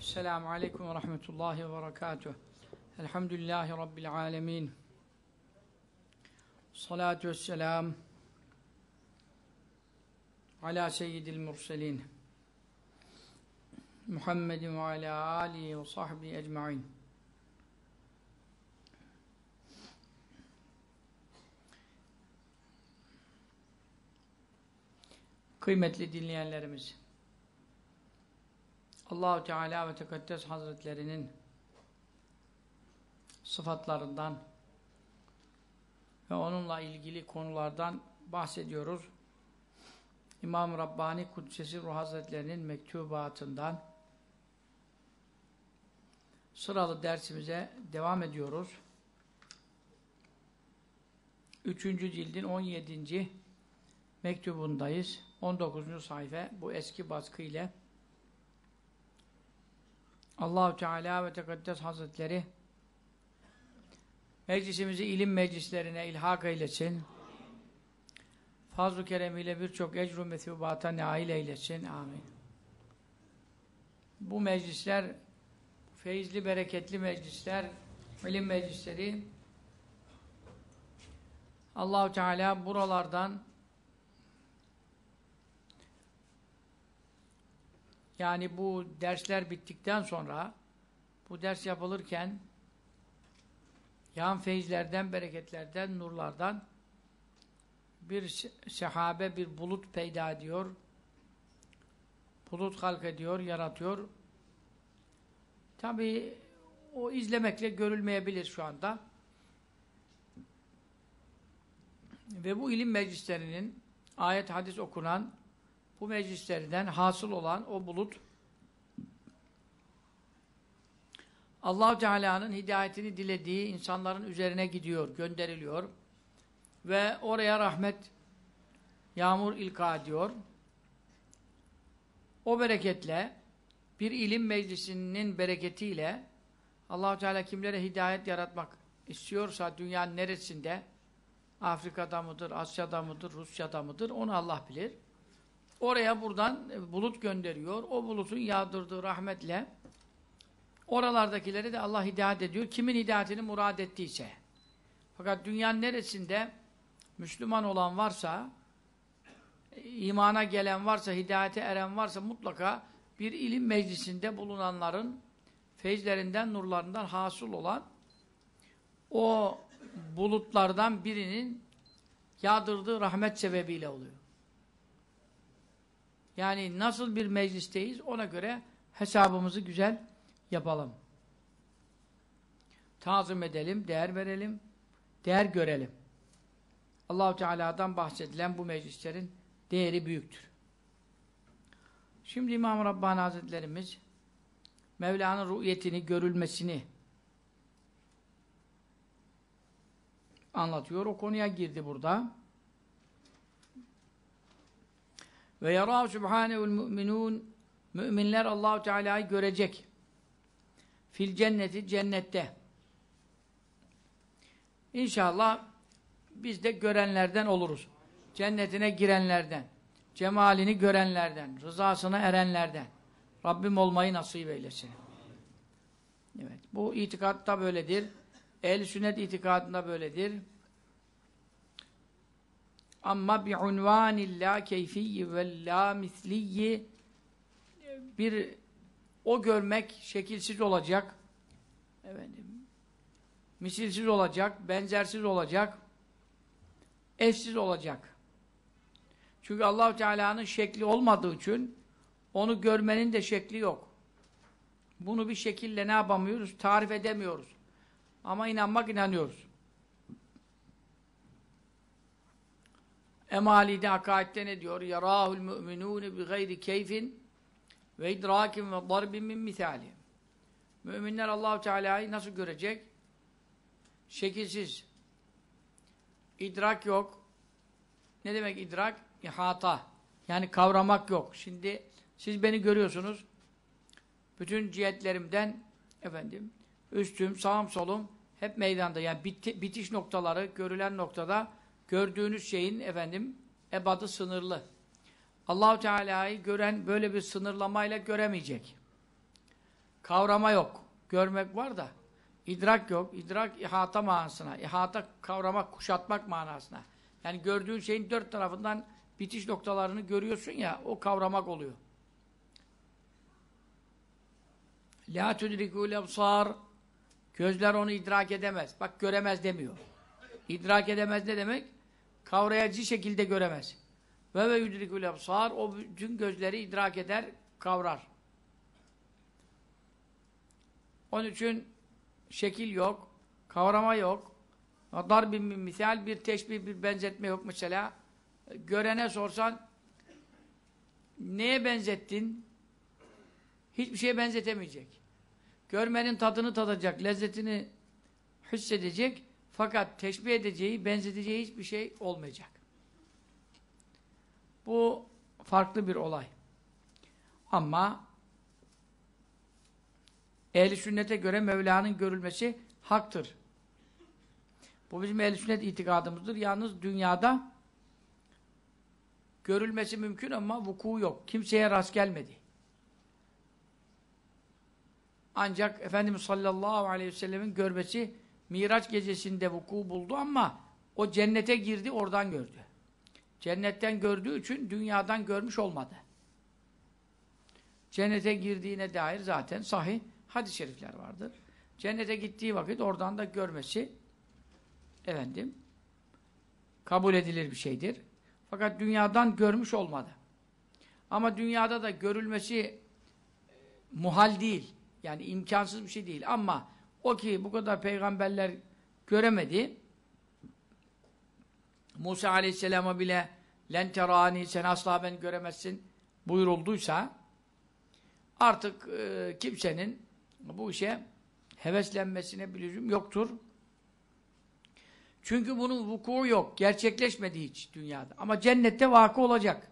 Selamun Aleyküm ve Rahmetullahi ve Berekatuh. Elhamdülillahi Rabbil Alemin. Salatu vesselam. Ala seyyidil murselin. Muhammedin ve ala alihi ve sahbihi ecma'in. Kıymetli dinleyenlerimiz, Allah Teala ve Tekaddes Hazretlerinin sıfatlarından ve onunla ilgili konulardan bahsediyoruz. İmam Rabbani Kudsesi Ruh Hazretlerinin mektubatından sıralı dersimize devam ediyoruz. Üçüncü cildin 17. mektubundayız. 19. sayfa bu eski baskı ile Allahu Teala ve Tekaddes Hazretleri meclisimizi ilim meclislerine ilhak eylesin. Fazl-ı keremiyle birçok ecru mesubata nail eylesin. Amin. Bu meclisler feyizli, bereketli meclisler, ilim meclisleri Allahu Teala buralardan Yani bu dersler bittikten sonra bu ders yapılırken yan feyizlerden, bereketlerden, nurlardan bir sehabe, bir bulut peyda ediyor. Bulut halk ediyor, yaratıyor. Tabii o izlemekle görülmeyebilir şu anda. Ve bu ilim meclislerinin ayet hadis okunan bu meclislerden hasıl olan o bulut allah Teala'nın hidayetini dilediği insanların üzerine gidiyor, gönderiliyor ve oraya rahmet yağmur ilka ediyor. O bereketle bir ilim meclisinin bereketiyle allah Teala kimlere hidayet yaratmak istiyorsa dünyanın neresinde Afrika'da mıdır, Asya'da mıdır, Rusya'da mıdır onu Allah bilir. Oraya buradan e, bulut gönderiyor. O bulutun yağdırdığı rahmetle oralardakileri de Allah hidayet ediyor. Kimin hidayetini murad ettiyse. Fakat dünyanın neresinde Müslüman olan varsa, imana gelen varsa, hidayete eren varsa mutlaka bir ilim meclisinde bulunanların feyizlerinden, nurlarından hasıl olan o bulutlardan birinin yağdırdığı rahmet sebebiyle oluyor. Yani nasıl bir meclisteyiz ona göre hesabımızı güzel yapalım. Tazım edelim, değer verelim, değer görelim. Allahu Teala'dan bahsedilen bu meclislerin değeri büyüktür. Şimdi İmam Rabbani Hazretlerimiz Mevla'nın ru'yetini, görülmesini anlatıyor. O konuya girdi burada. Ve yara subhanehu'l müminun müminler Allahu Teala'yı görecek. Fil cenneti cennette. İnşallah biz de görenlerden oluruz. Cennetine girenlerden, cemalini görenlerden, rızasına erenlerden. Rabbim olmayı nasip eylesin. Evet, bu itikatta böyledir. El sünnet itikadında böyledir. Ama bi unvanil la keyfiyyi ve la misliyi bir o görmek şekilsiz olacak. Efendim, misilsiz olacak, benzersiz olacak, eşsiz olacak. Çünkü Allah Teala'nın şekli olmadığı için onu görmenin de şekli yok. Bunu bir şekilde ne yapamıyoruz? Tarif edemiyoruz. Ama inanmak inanıyoruz. Emali'de hakaitte ne diyor? Yarahul müminûne bi gayri keyfin ve idrakin ve darbin min misali. Müminler Allahu Teala'yı nasıl görecek? Şekilsiz. İdrak yok. Ne demek idrak? İhata. Yani kavramak yok. Şimdi siz beni görüyorsunuz. Bütün cihetlerimden efendim üstüm, sağım, solum hep meydanda. Yani bitti, bitiş noktaları, görülen noktada gördüğünüz şeyin efendim ebadı sınırlı. Allahu Teala'yı gören böyle bir sınırlamayla göremeyecek. Kavrama yok. Görmek var da idrak yok. İdrak ihata manasına, ihata kavramak, kuşatmak manasına. Yani gördüğün şeyin dört tarafından bitiş noktalarını görüyorsun ya, o kavramak oluyor. La tudrikul absar Gözler onu idrak edemez. Bak göremez demiyor. İdrak edemez ne demek? kavrayıcı şekilde göremez. Ve ve yüdrikül absar o bütün gözleri idrak eder, kavrar. Onun için şekil yok, kavrama yok. Dar bir misal, bir teşbih, bir benzetme yok mesela. Görene sorsan neye benzettin? Hiçbir şeye benzetemeyecek. Görmenin tadını tadacak, lezzetini hissedecek. Fakat teşbih edeceği, benzeteceği hiçbir şey olmayacak. Bu farklı bir olay. Ama ehli sünnete göre Mevla'nın görülmesi haktır. Bu bizim ehl sünnet itikadımızdır. Yalnız dünyada görülmesi mümkün ama vuku yok. Kimseye rast gelmedi. Ancak Efendimiz sallallahu aleyhi ve sellemin görmesi Miraç gecesinde vuku buldu ama o cennete girdi, oradan gördü. Cennetten gördüğü için dünyadan görmüş olmadı. Cennete girdiğine dair zaten sahih hadis-i şerifler vardır. Cennete gittiği vakit oradan da görmesi efendim kabul edilir bir şeydir. Fakat dünyadan görmüş olmadı. Ama dünyada da görülmesi e, muhal değil. Yani imkansız bir şey değil. Ama o ki bu kadar peygamberler göremedi. Musa aleyhisselama bile lenterani sen asla ben göremezsin buyurulduysa artık e, kimsenin bu işe heveslenmesine bir lüzum yoktur. Çünkü bunun vuku yok. Gerçekleşmedi hiç dünyada. Ama cennette vakı olacak.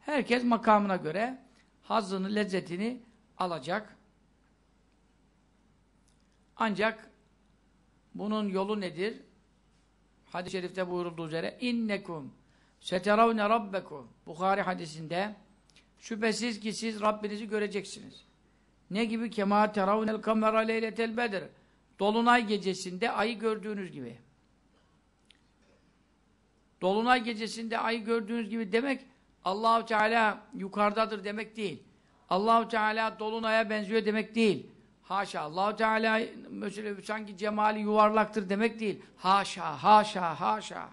Herkes makamına göre hazzını, lezzetini alacak. Ancak bunun yolu nedir? Hadis-i şerifte buyurulduğu üzere innekum seteravne rabbekum Bukhari hadisinde şüphesiz ki siz Rabbinizi göreceksiniz. Ne gibi? Kema teravnel kamera leyletel bedir. Dolunay gecesinde ayı gördüğünüz gibi. Dolunay gecesinde ayı gördüğünüz gibi demek Allahu Teala yukarıdadır demek değil. Allahu Teala dolunaya benziyor demek değil. Haşa. allah Teala mesela sanki cemali yuvarlaktır demek değil. Haşa, haşa, haşa.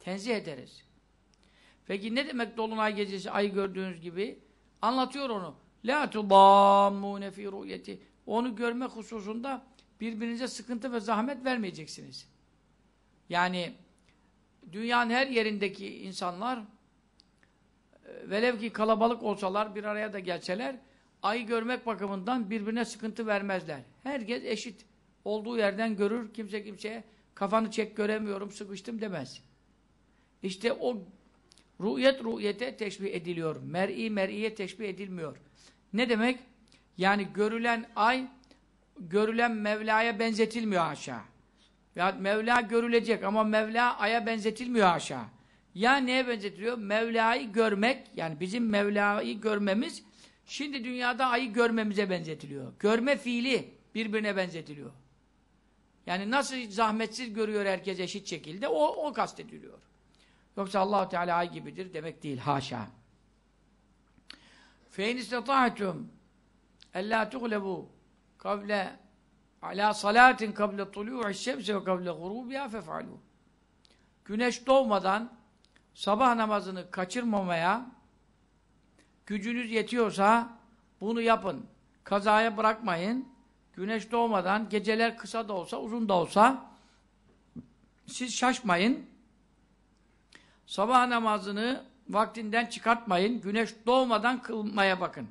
Tenzih ederiz. Peki ne demek dolunay gecesi ayı gördüğünüz gibi? Anlatıyor onu. La tudammune fi ru'yeti. Onu görmek hususunda birbirinize sıkıntı ve zahmet vermeyeceksiniz. Yani dünyanın her yerindeki insanlar e, velev ki kalabalık olsalar, bir araya da gelseler ayı görmek bakımından birbirine sıkıntı vermezler. Herkes eşit. Olduğu yerden görür. Kimse kimseye kafanı çek göremiyorum sıkıştım demez. İşte o rüyet rüyete teşbih ediliyor. Mer'i mer'iye teşbih edilmiyor. Ne demek? Yani görülen ay görülen Mevla'ya benzetilmiyor aşağı. Ya Mevla görülecek ama Mevla aya benzetilmiyor aşağı. Ya neye benzetiliyor? Mevla'yı görmek yani bizim Mevla'yı görmemiz Şimdi dünyada ayı görmemize benzetiliyor. Görme fiili birbirine benzetiliyor. Yani nasıl zahmetsiz görüyor herkes eşit şekilde o, o kastediliyor. Yoksa allah Teala ay gibidir demek değil. Haşa. فَاِنْ اِسْتَطَعْتُمْ اَلَّا تُغْلَبُوا قَبْلَ عَلَى صَلَاتٍ قَبْلَ طُلُوعِ الشَّمْسِ وَقَبْلَ غُرُوبِهَا فَفَعْلُوا Güneş doğmadan sabah namazını kaçırmamaya Gücünüz yetiyorsa bunu yapın. Kazaya bırakmayın. Güneş doğmadan geceler kısa da olsa uzun da olsa siz şaşmayın. Sabah namazını vaktinden çıkartmayın. Güneş doğmadan kılmaya bakın.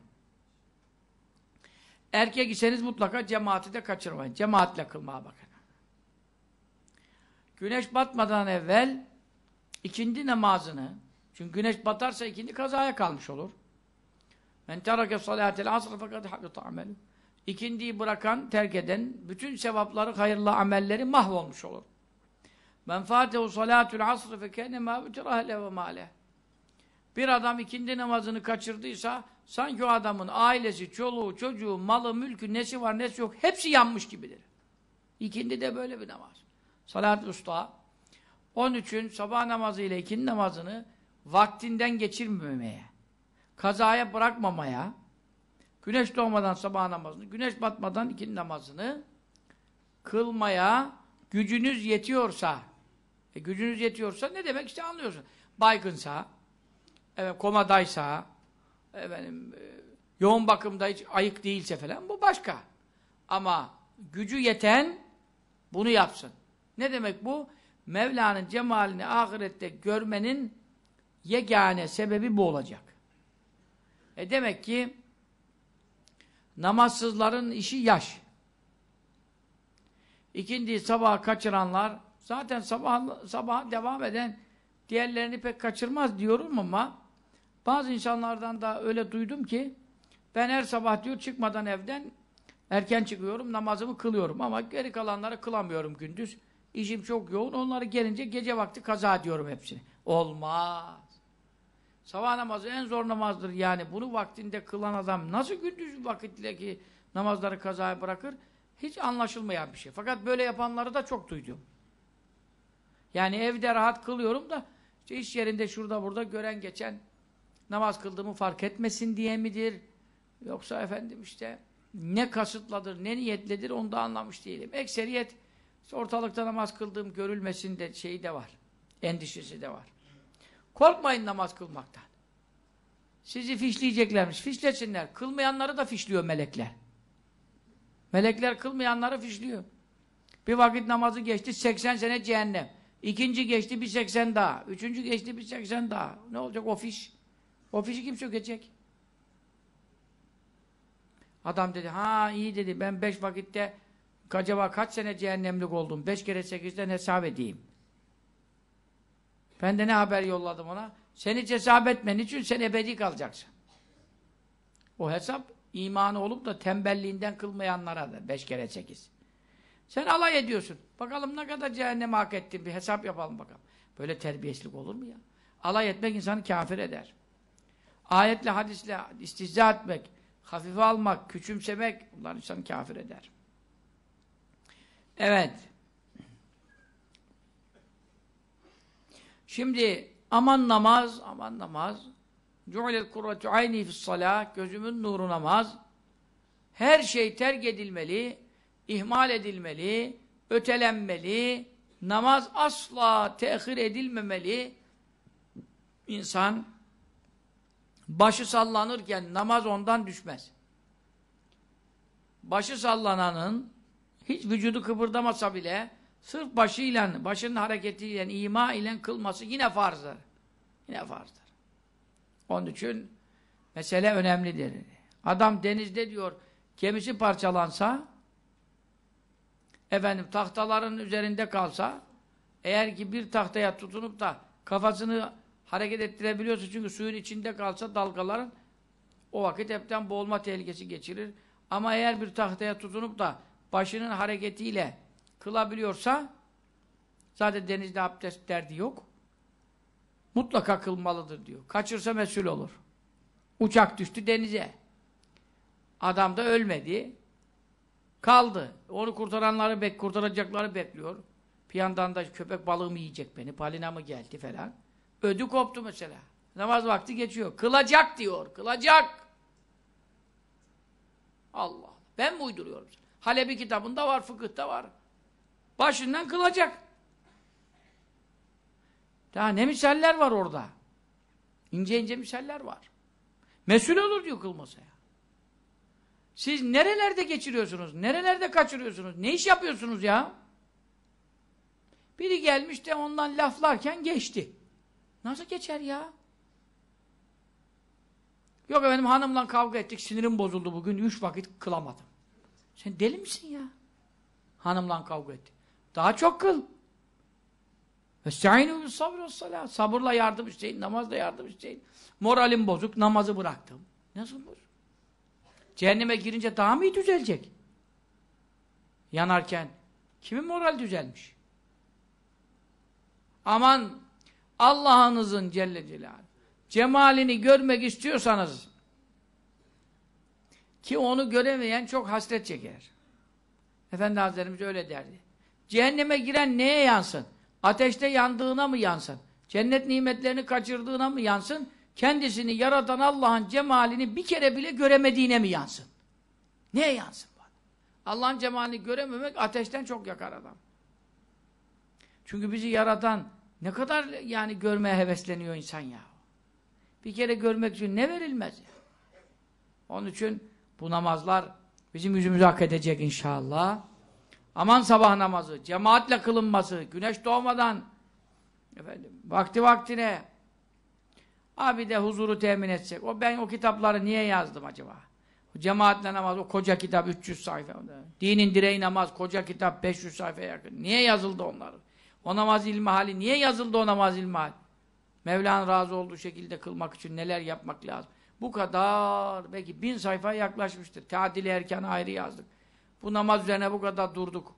Erkek iseniz mutlaka cemaati de kaçırmayın. Cemaatle kılmaya bakın. Güneş batmadan evvel ikindi namazını, çünkü güneş batarsa ikindi kazaya kalmış olur. Men terake salatel asr fakat habita amelu. İkindiyi bırakan, terk eden bütün sevapları, hayırlı amelleri mahvolmuş olur. Men fatehu salatul asr fekene ma bitirahele ve male. Bir adam ikindi namazını kaçırdıysa sanki o adamın ailesi, çoluğu, çocuğu, malı, mülkü, nesi var, nesi yok hepsi yanmış gibidir. İkindi de böyle bir namaz. salat usta. Onun için sabah namazı ile ikindi namazını vaktinden geçirmemeye kazaya bırakmamaya, güneş doğmadan sabah namazını, güneş batmadan ikindi namazını kılmaya gücünüz yetiyorsa, e, gücünüz yetiyorsa ne demek işte anlıyorsun. Baygınsa, evet, komadaysa, efendim, e, yoğun bakımda hiç ayık değilse falan bu başka. Ama gücü yeten bunu yapsın. Ne demek bu? Mevla'nın cemalini ahirette görmenin yegane sebebi bu olacak. E demek ki namazsızların işi yaş. İkindiyi sabaha kaçıranlar zaten sabah sabaha devam eden diğerlerini pek kaçırmaz diyorum ama bazı insanlardan da öyle duydum ki ben her sabah diyor çıkmadan evden erken çıkıyorum namazımı kılıyorum ama geri kalanları kılamıyorum gündüz. İşim çok yoğun onları gelince gece vakti kaza diyorum hepsini. Olmaz. Sabah namazı en zor namazdır yani. Bunu vaktinde kılan adam nasıl gündüz vakitteki namazları kazaya bırakır? Hiç anlaşılmayan bir şey. Fakat böyle yapanları da çok duydum. Yani evde rahat kılıyorum da işte iş yerinde şurada burada gören geçen namaz kıldığımı fark etmesin diye midir? Yoksa efendim işte ne kasıtladır, ne niyetledir onu da anlamış değilim. Ekseriyet işte ortalıkta namaz kıldığım görülmesin de şeyi de var. Endişesi de var. Korkmayın namaz kılmaktan. Sizi fişleyeceklermiş. Fişlesinler. Kılmayanları da fişliyor melekler. Melekler kılmayanları fişliyor. Bir vakit namazı geçti 80 sene cehennem. İkinci geçti bir 80 daha. Üçüncü geçti bir 80 daha. Ne olacak o fiş? O fişi kim sökecek? Adam dedi ha iyi dedi ben beş vakitte acaba kaç sene cehennemlik oldum? Beş kere sekizden hesap edeyim. Ben de ne haber yolladım ona? Seni cezap etmen için sen ebedi kalacaksın. O hesap imanı olup da tembelliğinden kılmayanlara da beş kere sekiz. Sen alay ediyorsun. Bakalım ne kadar cehenneme hak ettin bir hesap yapalım bakalım. Böyle terbiyesizlik olur mu ya? Alay etmek insanı kafir eder. Ayetle, hadisle istihza etmek, hafife almak, küçümsemek bunlar insanı kafir eder. Evet. Şimdi aman namaz, aman namaz. Cu'lel kurratu ayni fis Gözümün nuru namaz. Her şey terk edilmeli, ihmal edilmeli, ötelenmeli. Namaz asla tehir edilmemeli. İnsan başı sallanırken namaz ondan düşmez. Başı sallananın hiç vücudu kıpırdamasa bile Sırf başıyla, başının hareketiyle, ima ile kılması yine farzdır. Yine farzdır. Onun için mesele önemlidir. Adam denizde diyor, gemisi parçalansa, efendim tahtaların üzerinde kalsa, eğer ki bir tahtaya tutunup da kafasını hareket ettirebiliyorsa, çünkü suyun içinde kalsa dalgaların, o vakit hepten boğulma tehlikesi geçirir. Ama eğer bir tahtaya tutunup da başının hareketiyle kılabiliyorsa zaten denizde abdest derdi yok. Mutlaka kılmalıdır diyor. Kaçırsa mesul olur. Uçak düştü denize. Adam da ölmedi. Kaldı. Onu kurtaranları bek kurtaracakları bekliyor. Bir yandan da köpek balığı mı yiyecek beni, palina mı geldi falan. Ödü koptu mesela. Namaz vakti geçiyor. Kılacak diyor. Kılacak. Allah. Ben mi uyduruyorum? Halebi kitabında var, fıkıhta var. Başından kılacak. Daha ne misaller var orada? İnce ince misaller var. Mesul olur diyor ya. Siz nerelerde geçiriyorsunuz? Nerelerde kaçırıyorsunuz? Ne iş yapıyorsunuz ya? Biri gelmiş de ondan laflarken geçti. Nasıl geçer ya? Yok efendim hanımla kavga ettik, sinirim bozuldu bugün, üç vakit kılamadım. Sen deli misin ya? Hanımla kavga ettik. Daha çok kıl. Estainu'l sabr salat. Sabırla yardım isteyin, namazla yardım isteyin. Moralim bozuk, namazı bıraktım. Nasıl olur? Cehenneme girince daha mı iyi düzelecek? Yanarken. Kimin moral düzelmiş? Aman Allah'ınızın Celle Celaluhu cemalini görmek istiyorsanız ki onu göremeyen çok hasret çeker. Efendi Hazretlerimiz öyle derdi. Cehenneme giren neye yansın? Ateşte yandığına mı yansın? Cennet nimetlerini kaçırdığına mı yansın? Kendisini yaratan Allah'ın cemalini bir kere bile göremediğine mi yansın? Neye yansın? Allah'ın cemalini görememek ateşten çok yakar adam. Çünkü bizi yaratan ne kadar yani görmeye hevesleniyor insan ya. Bir kere görmek için ne verilmez ya. Onun için bu namazlar bizim yüzümüzü hak edecek inşallah. Aman sabah namazı, cemaatle kılınması, güneş doğmadan efendim, vakti vaktine abi de huzuru temin etsek. O ben o kitapları niye yazdım acaba? Cemaatle namaz, o koca kitap 300 sayfa. Dinin direği namaz, koca kitap 500 sayfa. yakın. Niye yazıldı onları? O namaz ilmi hali, niye yazıldı o namaz ilmi hali? Mevla'nın razı olduğu şekilde kılmak için neler yapmak lazım? Bu kadar, belki bin sayfa yaklaşmıştır. Tadili erken ayrı yazdık. Bu namaz üzerine bu kadar durduk.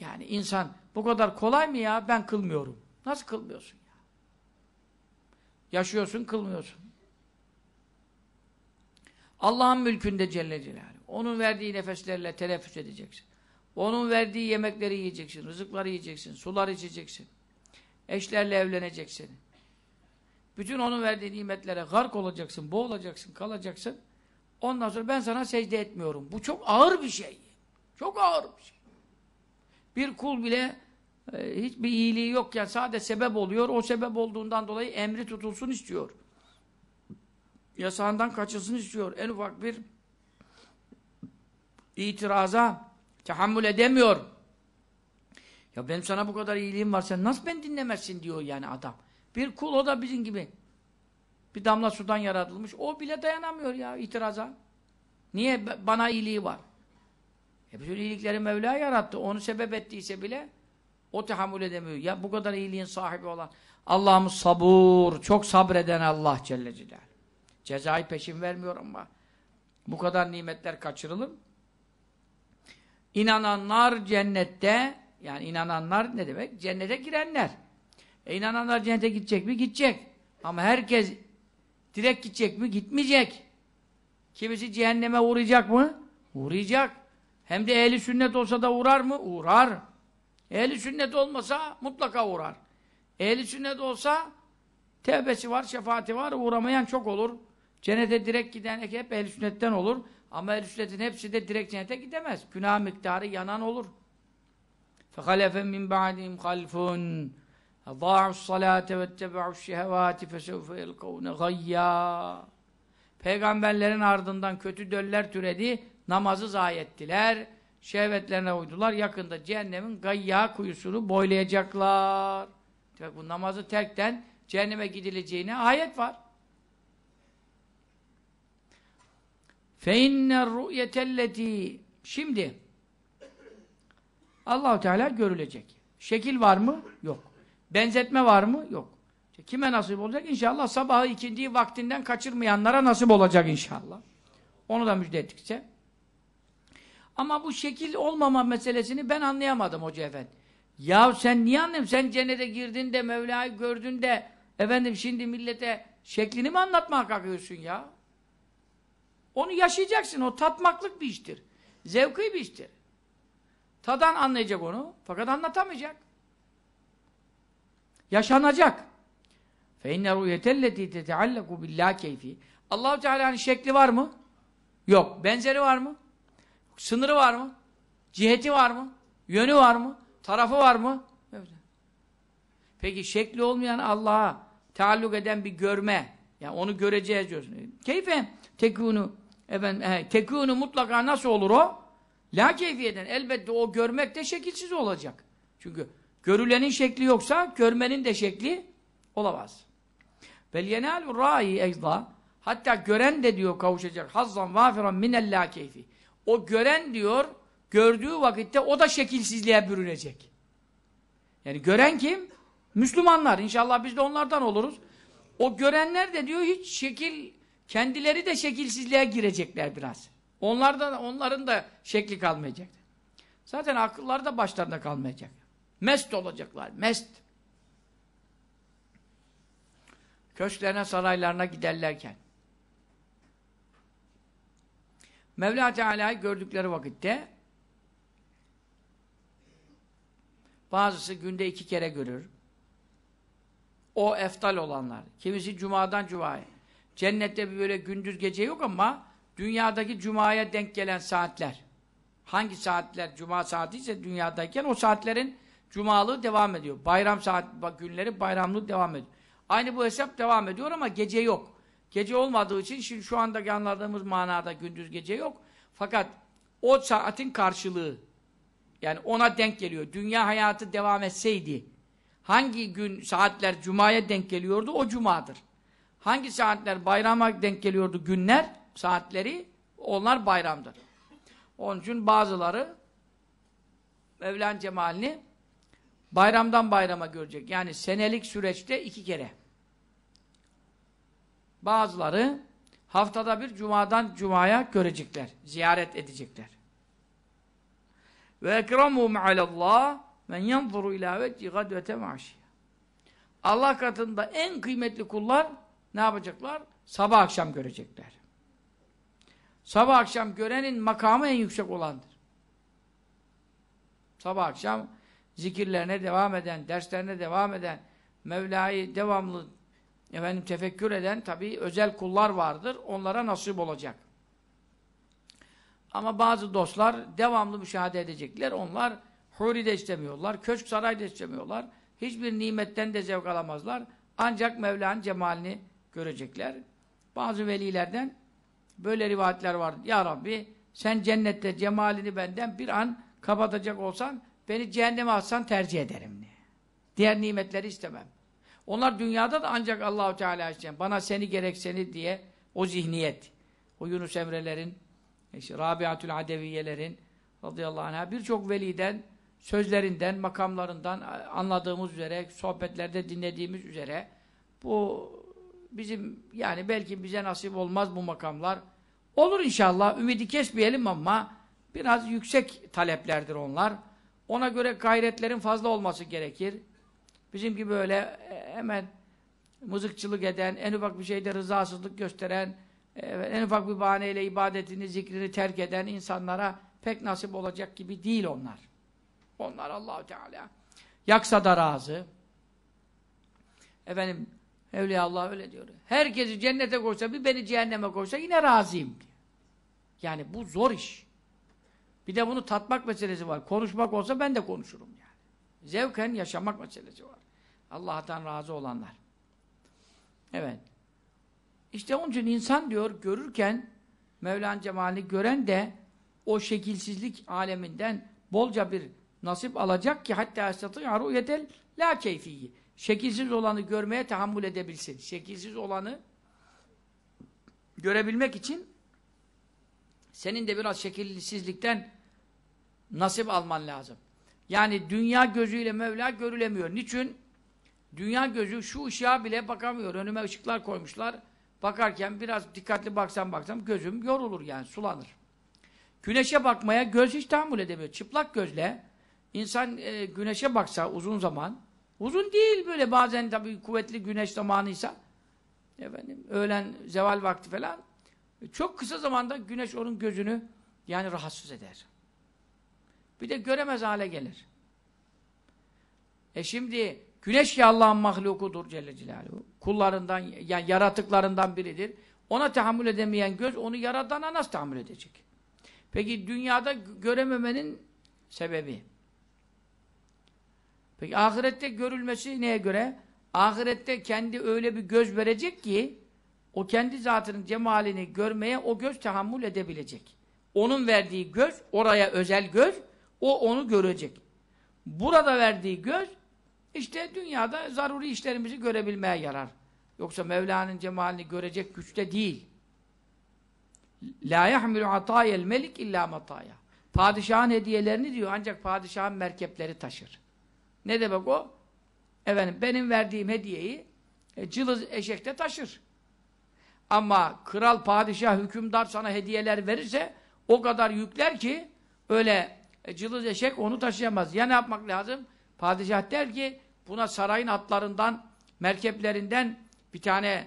Yani insan bu kadar kolay mı ya? Ben kılmıyorum. Nasıl kılmıyorsun ya? Yaşıyorsun, kılmıyorsun. Allah'ın mülkünde Celle Celaluhu. Onun verdiği nefeslerle teneffüs edeceksin. Onun verdiği yemekleri yiyeceksin, rızıkları yiyeceksin, sular içeceksin. Eşlerle evleneceksin. Bütün onun verdiği nimetlere gark olacaksın, boğulacaksın, kalacaksın. Ondan sonra ben sana secde etmiyorum. Bu çok ağır bir şey. Çok ağır bir şey. Bir kul bile e, hiçbir iyiliği yokken sadece sebep oluyor. O sebep olduğundan dolayı emri tutulsun istiyor. Yasağından kaçılsın istiyor. En ufak bir itiraza tahammül edemiyor. Ya benim sana bu kadar iyiliğim var sen nasıl beni dinlemezsin diyor yani adam. Bir kul o da bizim gibi. Bir damla sudan yaratılmış. O bile dayanamıyor ya itiraza. Niye bana iyiliği var? E bütün iyilikleri Mevla yarattı. Onu sebep ettiyse bile o tahammül edemiyor. Ya bu kadar iyiliğin sahibi olan Allah'ımız sabur, çok sabreden Allah Celle Celal. Cezayı peşin vermiyor ama bu kadar nimetler kaçırılır. İnananlar cennette, yani inananlar ne demek? Cennete girenler. E inananlar cennete gidecek mi? Gidecek. Ama herkes direkt gidecek mi? Gitmeyecek. Kimisi cehenneme uğrayacak mı? Uğrayacak. Hem de ehli sünnet olsa da uğrar mı? Uğrar. Ehli sünnet olmasa mutlaka uğrar. Ehli sünnet olsa tevbesi var, şefaati var, uğramayan çok olur. Cennete direkt giden hep ehl sünnetten olur. Ama ehl sünnetin hepsi de direkt cennete gidemez. Günah miktarı yanan olur. فَخَلَفَ مِنْ بَعْدِهِمْ خَلْفٌ اَضَاعُوا الصَّلَاةَ وَاتَّبَعُوا الشَّهَوَاتِ فَسَوْفَ يَلْقَوْنَ غَيَّا Peygamberlerin ardından kötü döller türedi namazı zayi ettiler, şehvetlerine uydular, yakında cehennemin gayya kuyusunu boylayacaklar. Demek bu namazı terkten cehenneme gidileceğine ayet var. فَاِنَّ الرُّؤْيَةَ Şimdi Allahu Teala görülecek. Şekil var mı? Yok. Benzetme var mı? Yok. Kime nasip olacak? İnşallah sabahı ikindiği vaktinden kaçırmayanlara nasip olacak inşallah. Onu da müjde ettikçe. Ama bu şekil olmama meselesini ben anlayamadım hoca efendi. Ya sen niye anlayayım? Sen cennete girdin de Mevla'yı gördün de efendim şimdi millete şeklini mi anlatmaya kalkıyorsun ya? Onu yaşayacaksın. O tatmaklık bir iştir. zevki bir iştir. Tadan anlayacak onu. Fakat anlatamayacak. Yaşanacak. فَاِنَّ رُؤْيَةَ الَّتِي تَتَعَلَّقُ بِاللّٰهِ كَيْفِي allah Teala'nın şekli var mı? Yok. Benzeri var mı? Sınırı var mı? Ciheti var mı? Yönü var mı? Tarafı var mı? Evet. Peki şekli olmayan Allah'a taalluk eden bir görme. Yani onu göreceğiz diyorsun. Keyfe tekunu efendim, he, tekunu mutlaka nasıl olur o? La keyfiyeden. Elbette o görmek de şekilsiz olacak. Çünkü görülenin şekli yoksa görmenin de şekli olamaz. Vel yenâlu râi eyzâ Hatta gören de diyor kavuşacak. Hazzan vâfiran minel la keyfi. O gören diyor, gördüğü vakitte o da şekilsizliğe bürünecek. Yani gören kim? Müslümanlar. İnşallah biz de onlardan oluruz. O görenler de diyor hiç şekil, kendileri de şekilsizliğe girecekler biraz. Onlardan, onların da şekli kalmayacak. Zaten akılları da başlarında kalmayacak. Mest olacaklar, mest. Köşklerine, saraylarına giderlerken. Mevla Teala'yı gördükleri vakitte bazısı günde iki kere görür. O eftal olanlar. Kimisi cumadan cumaya. Cennette böyle gündüz gece yok ama dünyadaki cumaya denk gelen saatler. Hangi saatler cuma saati ise dünyadayken o saatlerin cumalığı devam ediyor. Bayram saat günleri bayramlı devam ediyor. Aynı bu hesap devam ediyor ama gece yok. Gece olmadığı için şimdi şu andaki anladığımız manada gündüz gece yok. Fakat o saatin karşılığı yani ona denk geliyor. Dünya hayatı devam etseydi hangi gün saatler cumaya denk geliyordu o cumadır. Hangi saatler bayrama denk geliyordu günler saatleri onlar bayramdır. Onun için bazıları Mevlan cemalini bayramdan bayrama görecek. Yani senelik süreçte iki kere. Bazıları haftada bir cumadan cumaya görecekler, ziyaret edecekler. Ve ekramuhum alallah men yanzuru ila vecci gadvete maşiyya. Allah katında en kıymetli kullar ne yapacaklar? Sabah akşam görecekler. Sabah akşam görenin makamı en yüksek olandır. Sabah akşam zikirlerine devam eden, derslerine devam eden, Mevla'yı devamlı efendim tefekkür eden tabii özel kullar vardır. Onlara nasip olacak. Ama bazı dostlar devamlı müşahede edecekler. Onlar huri de istemiyorlar. Köşk saray da istemiyorlar. Hiçbir nimetten de zevk alamazlar. Ancak Mevla'nın cemalini görecekler. Bazı velilerden böyle rivayetler vardır. Ya Rabbi sen cennette cemalini benden bir an kapatacak olsan beni cehenneme atsan tercih ederim. Diğer nimetleri istemem. Onlar dünyada da ancak Allahu Teala için bana seni gerek seni diye o zihniyet. O Yunus Emre'lerin, işte Rabiatül Adeviyelerin radıyallahu anh'a birçok veliden, sözlerinden, makamlarından anladığımız üzere, sohbetlerde dinlediğimiz üzere bu bizim yani belki bize nasip olmaz bu makamlar. Olur inşallah. Ümidi kesmeyelim ama biraz yüksek taleplerdir onlar. Ona göre gayretlerin fazla olması gerekir. Bizim gibi böyle e, hemen mızıkçılık eden, en ufak bir şeyde rızasızlık gösteren, en ufak bir bahaneyle ibadetini, zikrini terk eden insanlara pek nasip olacak gibi değil onlar. Onlar Allahu Teala yaksa da razı. Efendim Evliya Allah öyle diyor. Herkesi cennete koysa bir beni cehenneme koysa yine razıyım. Yani bu zor iş. Bir de bunu tatmak meselesi var. Konuşmak olsa ben de konuşurum yani. Zevken yaşamak meselesi var. Allah'tan razı olanlar. Evet. İşte onun için insan diyor görürken Mevlana Cemal'i gören de o şekilsizlik aleminden bolca bir nasip alacak ki hatta esatı ruyetel la keyfiyi. Şekilsiz olanı görmeye tahammül edebilsin. Şekilsiz olanı görebilmek için senin de biraz şekilsizlikten nasip alman lazım. Yani dünya gözüyle Mevla görülemiyor. Niçin? Dünya gözü şu ışığa bile bakamıyor. Önüme ışıklar koymuşlar. Bakarken biraz dikkatli baksam baksam gözüm yorulur yani sulanır. Güneşe bakmaya göz hiç tahammül edemiyor. Çıplak gözle insan e, güneşe baksa uzun zaman, uzun değil böyle bazen tabii kuvvetli güneş zamanıysa, efendim, öğlen zeval vakti falan, e, çok kısa zamanda güneş onun gözünü yani rahatsız eder. Bir de göremez hale gelir. E şimdi Güneş ya Allah'ın mahlukudur Celle Celaluhu. Kullarından, yani yaratıklarından biridir. Ona tahammül edemeyen göz, onu yaradana nasıl tahammül edecek? Peki dünyada görememenin sebebi? Peki ahirette görülmesi neye göre? Ahirette kendi öyle bir göz verecek ki, o kendi zatının cemalini görmeye o göz tahammül edebilecek. Onun verdiği göz, oraya özel göz, o onu görecek. Burada verdiği göz, işte dünyada zaruri işlerimizi görebilmeye yarar. Yoksa Mevla'nın cemalini görecek güçte değil. La yahmilu atayel melik illa mataya. Padişahın hediyelerini diyor ancak padişahın merkepleri taşır. Ne demek o? Efendim benim verdiğim hediyeyi e, cılız eşekte taşır. Ama kral, padişah, hükümdar sana hediyeler verirse o kadar yükler ki öyle e, cılız eşek onu taşıyamaz. Ya ne yapmak lazım? Padişah der ki Buna sarayın atlarından, merkeplerinden bir tane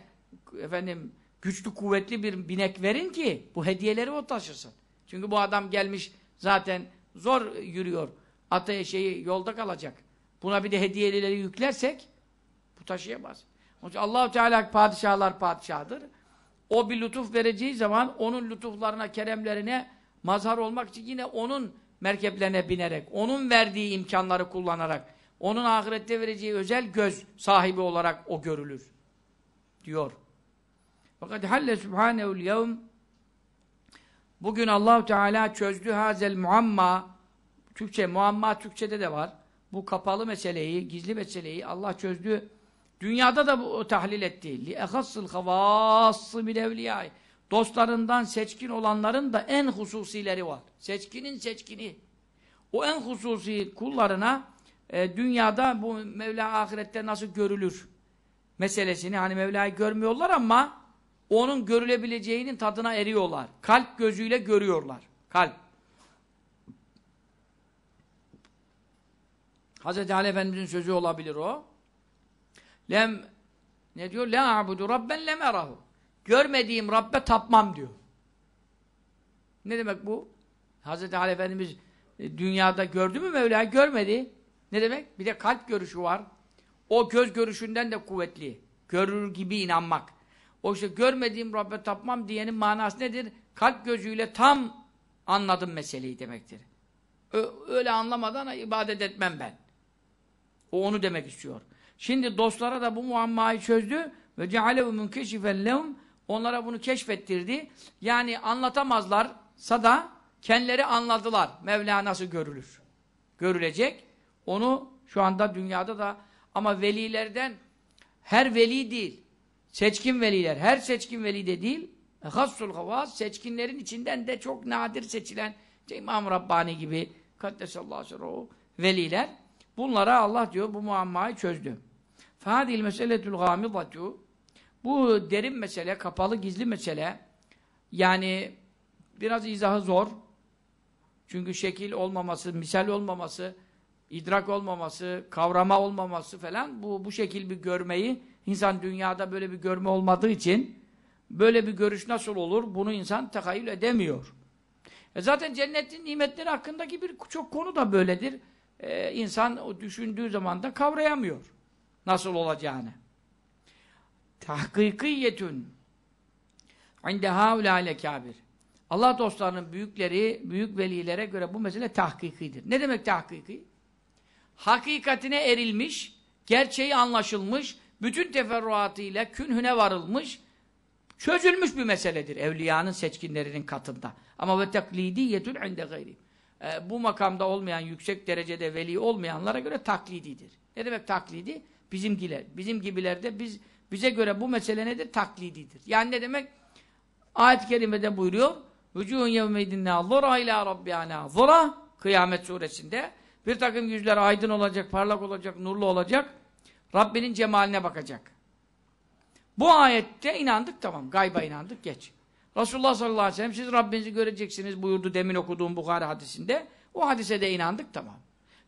efendim güçlü kuvvetli bir binek verin ki bu hediyeleri o taşısın. Çünkü bu adam gelmiş zaten zor yürüyor. Atı şeyi yolda kalacak. Buna bir de hediyeleri yüklersek bu taşıyamaz. Allah Teala padişahlar padişahdır. O bir lütuf vereceği zaman onun lütuflarına, keremlerine mazhar olmak için yine onun merkeplerine binerek, onun verdiği imkanları kullanarak onun ahirette vereceği özel göz sahibi olarak o görülür. Diyor. Fakat halle subhanehu'l yevm Bugün Allahu Teala çözdü hazel muamma Türkçe muamma Türkçede de var. Bu kapalı meseleyi, gizli meseleyi Allah çözdü. Dünyada da bu tahlil etti. Li ehassul havassı bil evliyai. Dostlarından seçkin olanların da en hususileri var. Seçkinin seçkini. O en hususi kullarına e, dünyada bu Mevla ahirette nasıl görülür meselesini hani Mevla'yı görmüyorlar ama onun görülebileceğinin tadına eriyorlar. Kalp gözüyle görüyorlar. Kalp. Hz. Ali Efendimiz'in sözü olabilir o. Lem ne diyor? La abudu rabben lemerahu. Görmediğim Rabbe tapmam diyor. Ne demek bu? Hz. Ali Efendimiz e, dünyada gördü mü Mevla'yı? Görmedi. Ne demek? Bir de kalp görüşü var. O göz görüşünden de kuvvetli. Görür gibi inanmak. O işte görmediğim Rabbe tapmam diyenin manası nedir? Kalp gözüyle tam anladım meseleyi demektir. Öyle anlamadan ibadet etmem ben. O onu demek istiyor. Şimdi dostlara da bu muammayı çözdü. Ve cealehu min keşifellehum. Onlara bunu keşfettirdi. Yani anlatamazlarsa da kendileri anladılar. Mevla nasıl görülür? Görülecek. Onu şu anda dünyada da ama velilerden her veli değil. Seçkin veliler. Her seçkin veli de değil. Hassul havas seçkinlerin içinden de çok nadir seçilen İmam Rabbani gibi Kaddesallahu aleyhi veliler. Bunlara Allah diyor bu muammayı çözdü. Fadil meseletül gamidatu bu derin mesele, kapalı gizli mesele yani biraz izahı zor. Çünkü şekil olmaması, misal olmaması idrak olmaması, kavrama olmaması falan bu, bu şekil bir görmeyi insan dünyada böyle bir görme olmadığı için böyle bir görüş nasıl olur bunu insan tekayyül edemiyor. E zaten cennetin nimetleri hakkındaki bir çok konu da böyledir. E, insan o düşündüğü zaman da kavrayamıyor nasıl olacağını. Tahkikiyetün inde haulâle kabir. Allah dostlarının büyükleri, büyük velilere göre bu mesele tahkikidir. Ne demek tahkiki? hakikatine erilmiş, gerçeği anlaşılmış, bütün teferruatıyla künhüne varılmış, çözülmüş bir meseledir evliyanın seçkinlerinin katında. Ama ve taklidiyetun inde gayri. E, bu makamda olmayan, yüksek derecede veli olmayanlara göre taklididir. Ne demek taklidi? Bizim gibiler, bizim gibilerde biz bize göre bu mesele nedir? Taklididir. Yani ne demek? Ayet-i kerimede buyuruyor. Vücuhun yevmeydin nâzora ilâ rabbiyâ zora Kıyamet suresinde bir takım yüzler aydın olacak, parlak olacak, nurlu olacak. Rabbinin cemaline bakacak. Bu ayette inandık tamam. Gayba inandık geç. Resulullah sallallahu aleyhi ve sellem siz Rabbinizi göreceksiniz buyurdu demin okuduğum Bukhari hadisinde. O hadise de inandık tamam.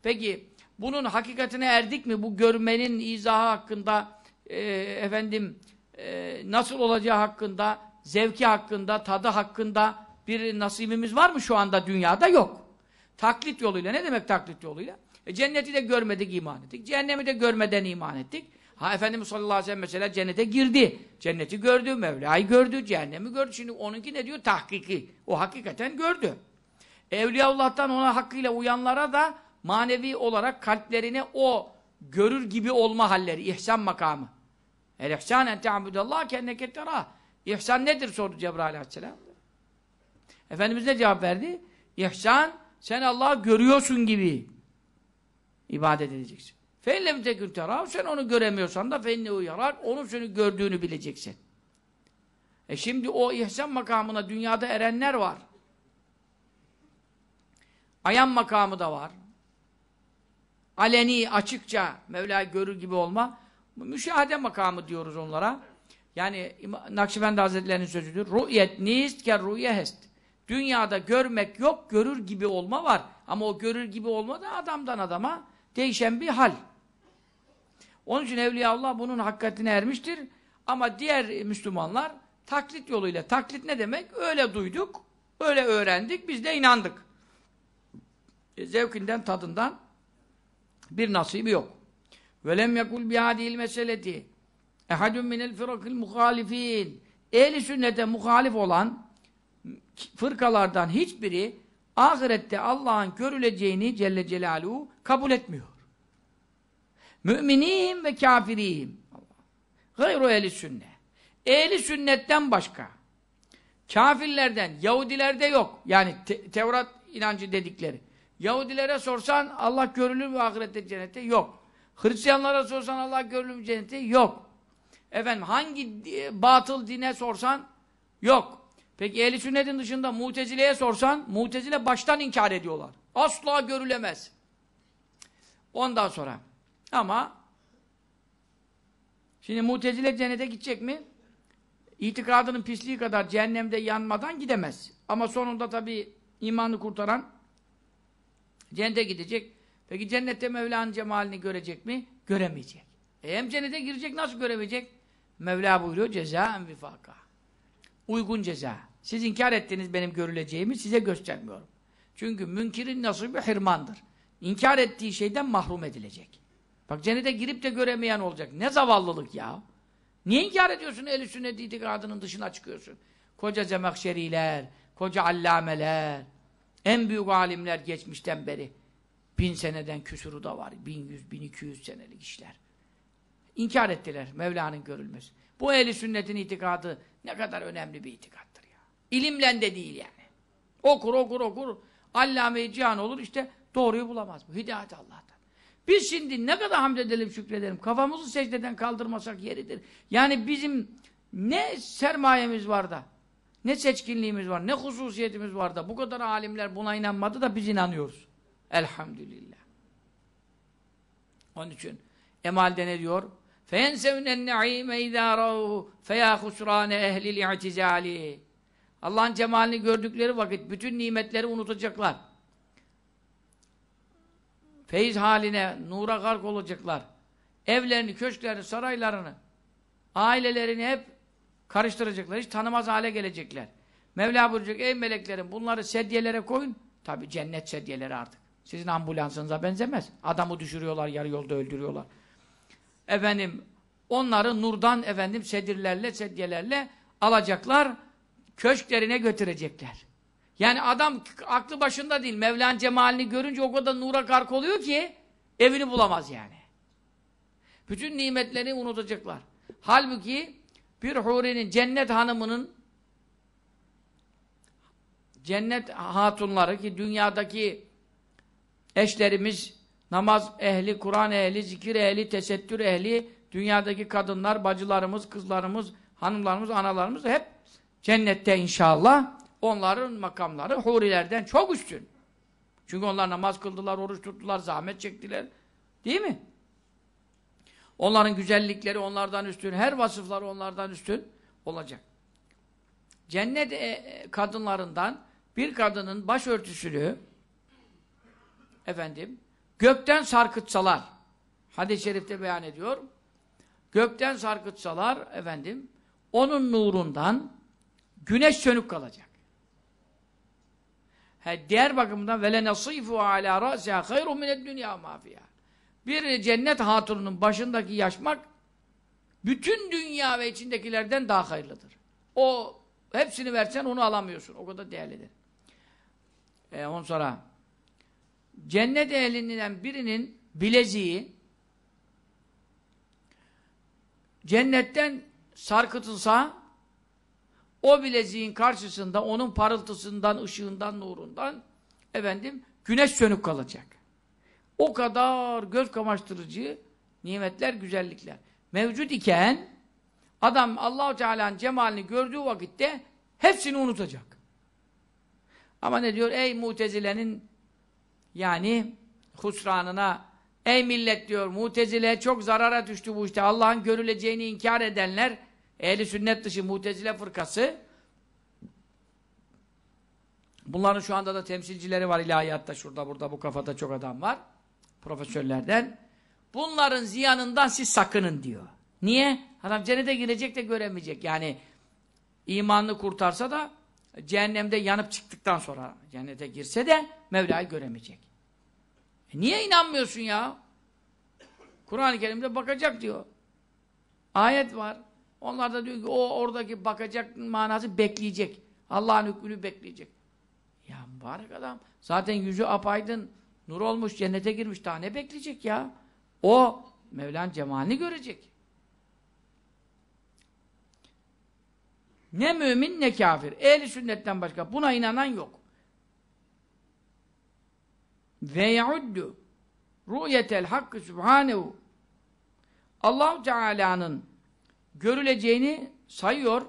Peki bunun hakikatine erdik mi? Bu görmenin izahı hakkında e, efendim e, nasıl olacağı hakkında, zevki hakkında, tadı hakkında bir nasibimiz var mı şu anda dünyada? Yok. Taklit yoluyla. Ne demek taklit yoluyla? E, cenneti de görmedik iman ettik. Cehennemi de görmeden iman ettik. Ha Efendimiz sallallahu aleyhi ve sellem mesela cennete girdi. Cenneti gördü, Mevla'yı gördü, cehennemi gördü. Şimdi onunki ne diyor? Tahkiki. O hakikaten gördü. Evliyaullah'tan ona hakkıyla uyanlara da manevi olarak kalplerine o görür gibi olma halleri, ihsan makamı. El ihsan en te'abudallah kenneke terah. İhsan nedir sordu Cebrail aleyhisselam. Efendimiz ne cevap verdi? İhsan sen Allah'ı görüyorsun gibi ibadet edeceksin. Fellem tekül terav, sen onu göremiyorsan da fenne uyarar, onun seni gördüğünü bileceksin. E şimdi o ihsan makamına dünyada erenler var. Ayan makamı da var. Aleni, açıkça Mevla görür gibi olma. Müşahede makamı diyoruz onlara. Yani Nakşibendi Hazretleri'nin sözüdür. Rü'yet nist ker rü'ye hest. Dünyada görmek yok, görür gibi olma var. Ama o görür gibi olma da adamdan adama değişen bir hal. Onun için Evliya Allah bunun hakikatine ermiştir. Ama diğer Müslümanlar taklit yoluyla. Taklit ne demek? Öyle duyduk, öyle öğrendik, biz de inandık. E, zevkinden, tadından bir nasibi yok. وَلَمْ يَقُلْ بِهَادِهِ الْمَسَلَةِ اَحَدٌ مِنَ الْفِرَقِ الْمُخَالِف۪ينَ Ehli sünnete muhalif olan fırkalardan hiçbiri ahirette Allah'ın görüleceğini Celle Celaluhu kabul etmiyor. Müminiyim ve kafiriyim. Gayru ehli sünne. Ehli sünnetten başka. Kafirlerden, Yahudilerde yok. Yani te Tevrat inancı dedikleri. Yahudilere sorsan Allah görülür mü ahirette cennette? Yok. Hristiyanlara sorsan Allah görülür mü cennette? Yok. Efendim hangi batıl dine sorsan? Yok. Peki ehli sünnetin dışında mutezileye sorsan, mutezile baştan inkar ediyorlar. Asla görülemez. Ondan sonra. Ama şimdi mutezile cennete gidecek mi? İtikadının pisliği kadar cehennemde yanmadan gidemez. Ama sonunda tabi imanı kurtaran cennete gidecek. Peki cennette Mevla'nın cemalini görecek mi? Göremeyecek. E hem cennete girecek nasıl göremeyecek? Mevla buyuruyor ceza en vifaka. Uygun ceza. Siz inkar ettiğiniz benim görüleceğimi size göstermiyorum. Çünkü münkirin nasıl bir hırmandır. İnkar ettiği şeyden mahrum edilecek. Bak cennete girip de göremeyen olacak. Ne zavallılık ya. Niye inkar ediyorsun el-i sünnet itikadının dışına çıkıyorsun? Koca zemekşeriler, koca allameler, en büyük alimler geçmişten beri. Bin seneden küsuru da var. Bin yüz, bin iki yüz senelik işler. İnkar ettiler Mevla'nın görülmesi. Bu ehli sünnetin itikadı ne kadar önemli bir itikattır. İlimle de değil yani. Okur okur okur. Allame-i cihan olur işte doğruyu bulamaz. Bu hidayet Allah'tan. Biz şimdi ne kadar hamd edelim şükredelim. Kafamızı secdeden kaldırmasak yeridir. Yani bizim ne sermayemiz var da ne seçkinliğimiz var, ne hususiyetimiz var da bu kadar alimler buna inanmadı da biz inanıyoruz. Elhamdülillah. Onun için Emal'de ne diyor? فَيَنْسَوْنَ النَّعِيمَ اِذَا رَوْهُ فَيَا خُسْرَانَ اَهْلِ الْاِعْتِزَالِ Allah'ın cemalini gördükleri vakit bütün nimetleri unutacaklar. Feyiz haline, nura gark olacaklar. Evlerini, köşklerini, saraylarını, ailelerini hep karıştıracaklar. Hiç tanımaz hale gelecekler. Mevla buyuracak, ey meleklerim bunları sedyelere koyun. Tabi cennet sedyeleri artık. Sizin ambulansınıza benzemez. Adamı düşürüyorlar, yarı yolda öldürüyorlar. Efendim, onları nurdan efendim sedirlerle, sedyelerle alacaklar köşklerine götürecekler. Yani adam aklı başında değil. Mevla'nın cemalini görünce o kadar nura kark oluyor ki evini bulamaz yani. Bütün nimetlerini unutacaklar. Halbuki bir hurinin, cennet hanımının cennet hatunları ki dünyadaki eşlerimiz namaz ehli, Kur'an ehli, zikir ehli, tesettür ehli, dünyadaki kadınlar, bacılarımız, kızlarımız, hanımlarımız, analarımız hep Cennette inşallah onların makamları hurilerden çok üstün. Çünkü onlar namaz kıldılar, oruç tuttular, zahmet çektiler. Değil mi? Onların güzellikleri onlardan üstün, her vasıfları onlardan üstün olacak. Cennet e, kadınlarından bir kadının başörtüsünü efendim gökten sarkıtsalar hadis-i şerifte beyan ediyor gökten sarkıtsalar efendim onun nurundan Güneş sönüp kalacak. He, diğer bakımdan vele nasifu ala ra'siha hayrun mined dünya mafiya. Bir cennet hatununun başındaki yaşmak bütün dünya ve içindekilerden daha hayırlıdır. O hepsini versen onu alamıyorsun. O kadar değerlidir. E, on sonra cennet ehlinden birinin bileziği cennetten sarkıtılsa o bileziğin karşısında onun parıltısından, ışığından, nurundan efendim güneş sönük kalacak. O kadar göz kamaştırıcı nimetler, güzellikler mevcut iken adam Allahu Teala'nın cemalini gördüğü vakitte hepsini unutacak. Ama ne diyor? Ey Mutezile'nin yani husranına ey millet diyor Mutezile çok zarara düştü bu işte Allah'ın görüleceğini inkar edenler ehli sünnet dışı mutezile fırkası bunların şu anda da temsilcileri var ilahiyatta şurada burada bu kafada çok adam var profesörlerden bunların ziyanından siz sakının diyor. Niye? Adam cennete girecek de göremeyecek. Yani imanını kurtarsa da cehennemde yanıp çıktıktan sonra cennete girse de Mevla'yı göremeyecek. E niye inanmıyorsun ya? Kur'an-ı Kerim'de bakacak diyor. Ayet var. Onlar da diyor ki o oradaki bakacak manası bekleyecek. Allah'ın hükmünü bekleyecek. Ya mübarek adam. Zaten yüzü apaydın. Nur olmuş, cennete girmiş. Daha ne bekleyecek ya? O Mevlan cemalini görecek. Ne mümin ne kafir. Ehli sünnetten başka buna inanan yok. Ve yauddu ru'yetel hakkı subhanehu. allah Teala'nın görüleceğini sayıyor.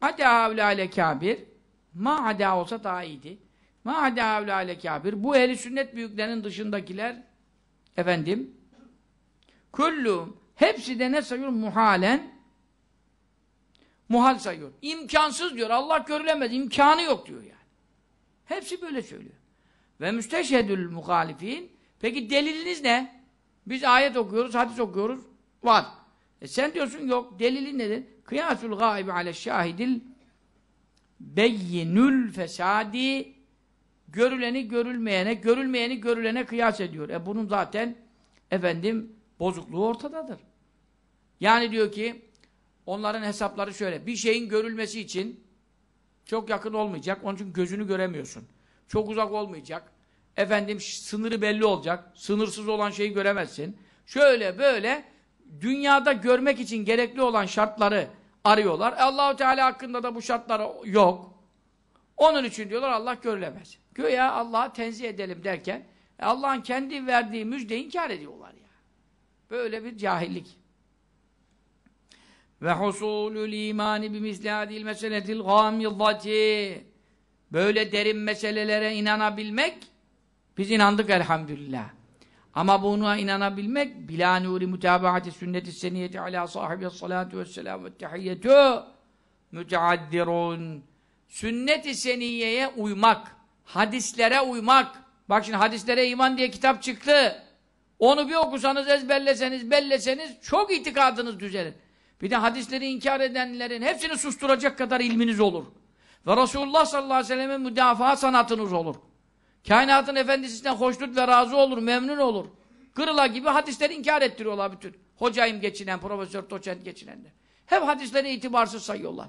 Ada avlâle kâbir ma ada olsa daha iyiydi. Ma ada avlâle kâbir bu eli sünnet büyüklerinin dışındakiler efendim kullu hepsi de ne sayıyor? Muhalen muhal sayıyor. İmkansız diyor. Allah görülemez. imkanı yok diyor yani. Hepsi böyle söylüyor. Ve müsteşhedül muhalifin peki deliliniz ne? Biz ayet okuyoruz, hadis okuyoruz. Var. E sen diyorsun yok. Delili nedir? Kıyasul gaibi ale şahidil beyinül fesadi görüleni görülmeyene, görülmeyeni görülene kıyas ediyor. E bunun zaten efendim bozukluğu ortadadır. Yani diyor ki onların hesapları şöyle. Bir şeyin görülmesi için çok yakın olmayacak. Onun için gözünü göremiyorsun. Çok uzak olmayacak. Efendim sınırı belli olacak. Sınırsız olan şeyi göremezsin. Şöyle böyle dünyada görmek için gerekli olan şartları arıyorlar. E Allahu Teala hakkında da bu şartlara yok. Onun için diyorlar Allah görülemez. Göya Allah'a tenzih edelim derken e Allah'ın kendi verdiği müjdeyi inkar ediyorlar ya. Böyle bir cahillik. Ve husulul imani bimisladil meseletil gamidati. Böyle derin meselelere inanabilmek biz inandık elhamdülillah. Ama buna inanabilmek bila nuri mütabaati sünneti seniyeti ala sahibi salatu vesselam ve tehiyyetü müteaddirun sünnet-i seniyeye uymak hadislere uymak bak şimdi hadislere iman diye kitap çıktı onu bir okusanız ezberleseniz belleseniz çok itikadınız düzelir bir de hadisleri inkar edenlerin hepsini susturacak kadar ilminiz olur ve Resulullah sallallahu aleyhi ve sellem'e müdafaa sanatınız olur Kainatın efendisinden hoşnut ve razı olur, memnun olur. Kırıla gibi hadisleri inkar ettiriyorlar bütün. Hocayım geçinen, profesör, doçent geçinenler. Hep hadisleri itibarsız sayıyorlar.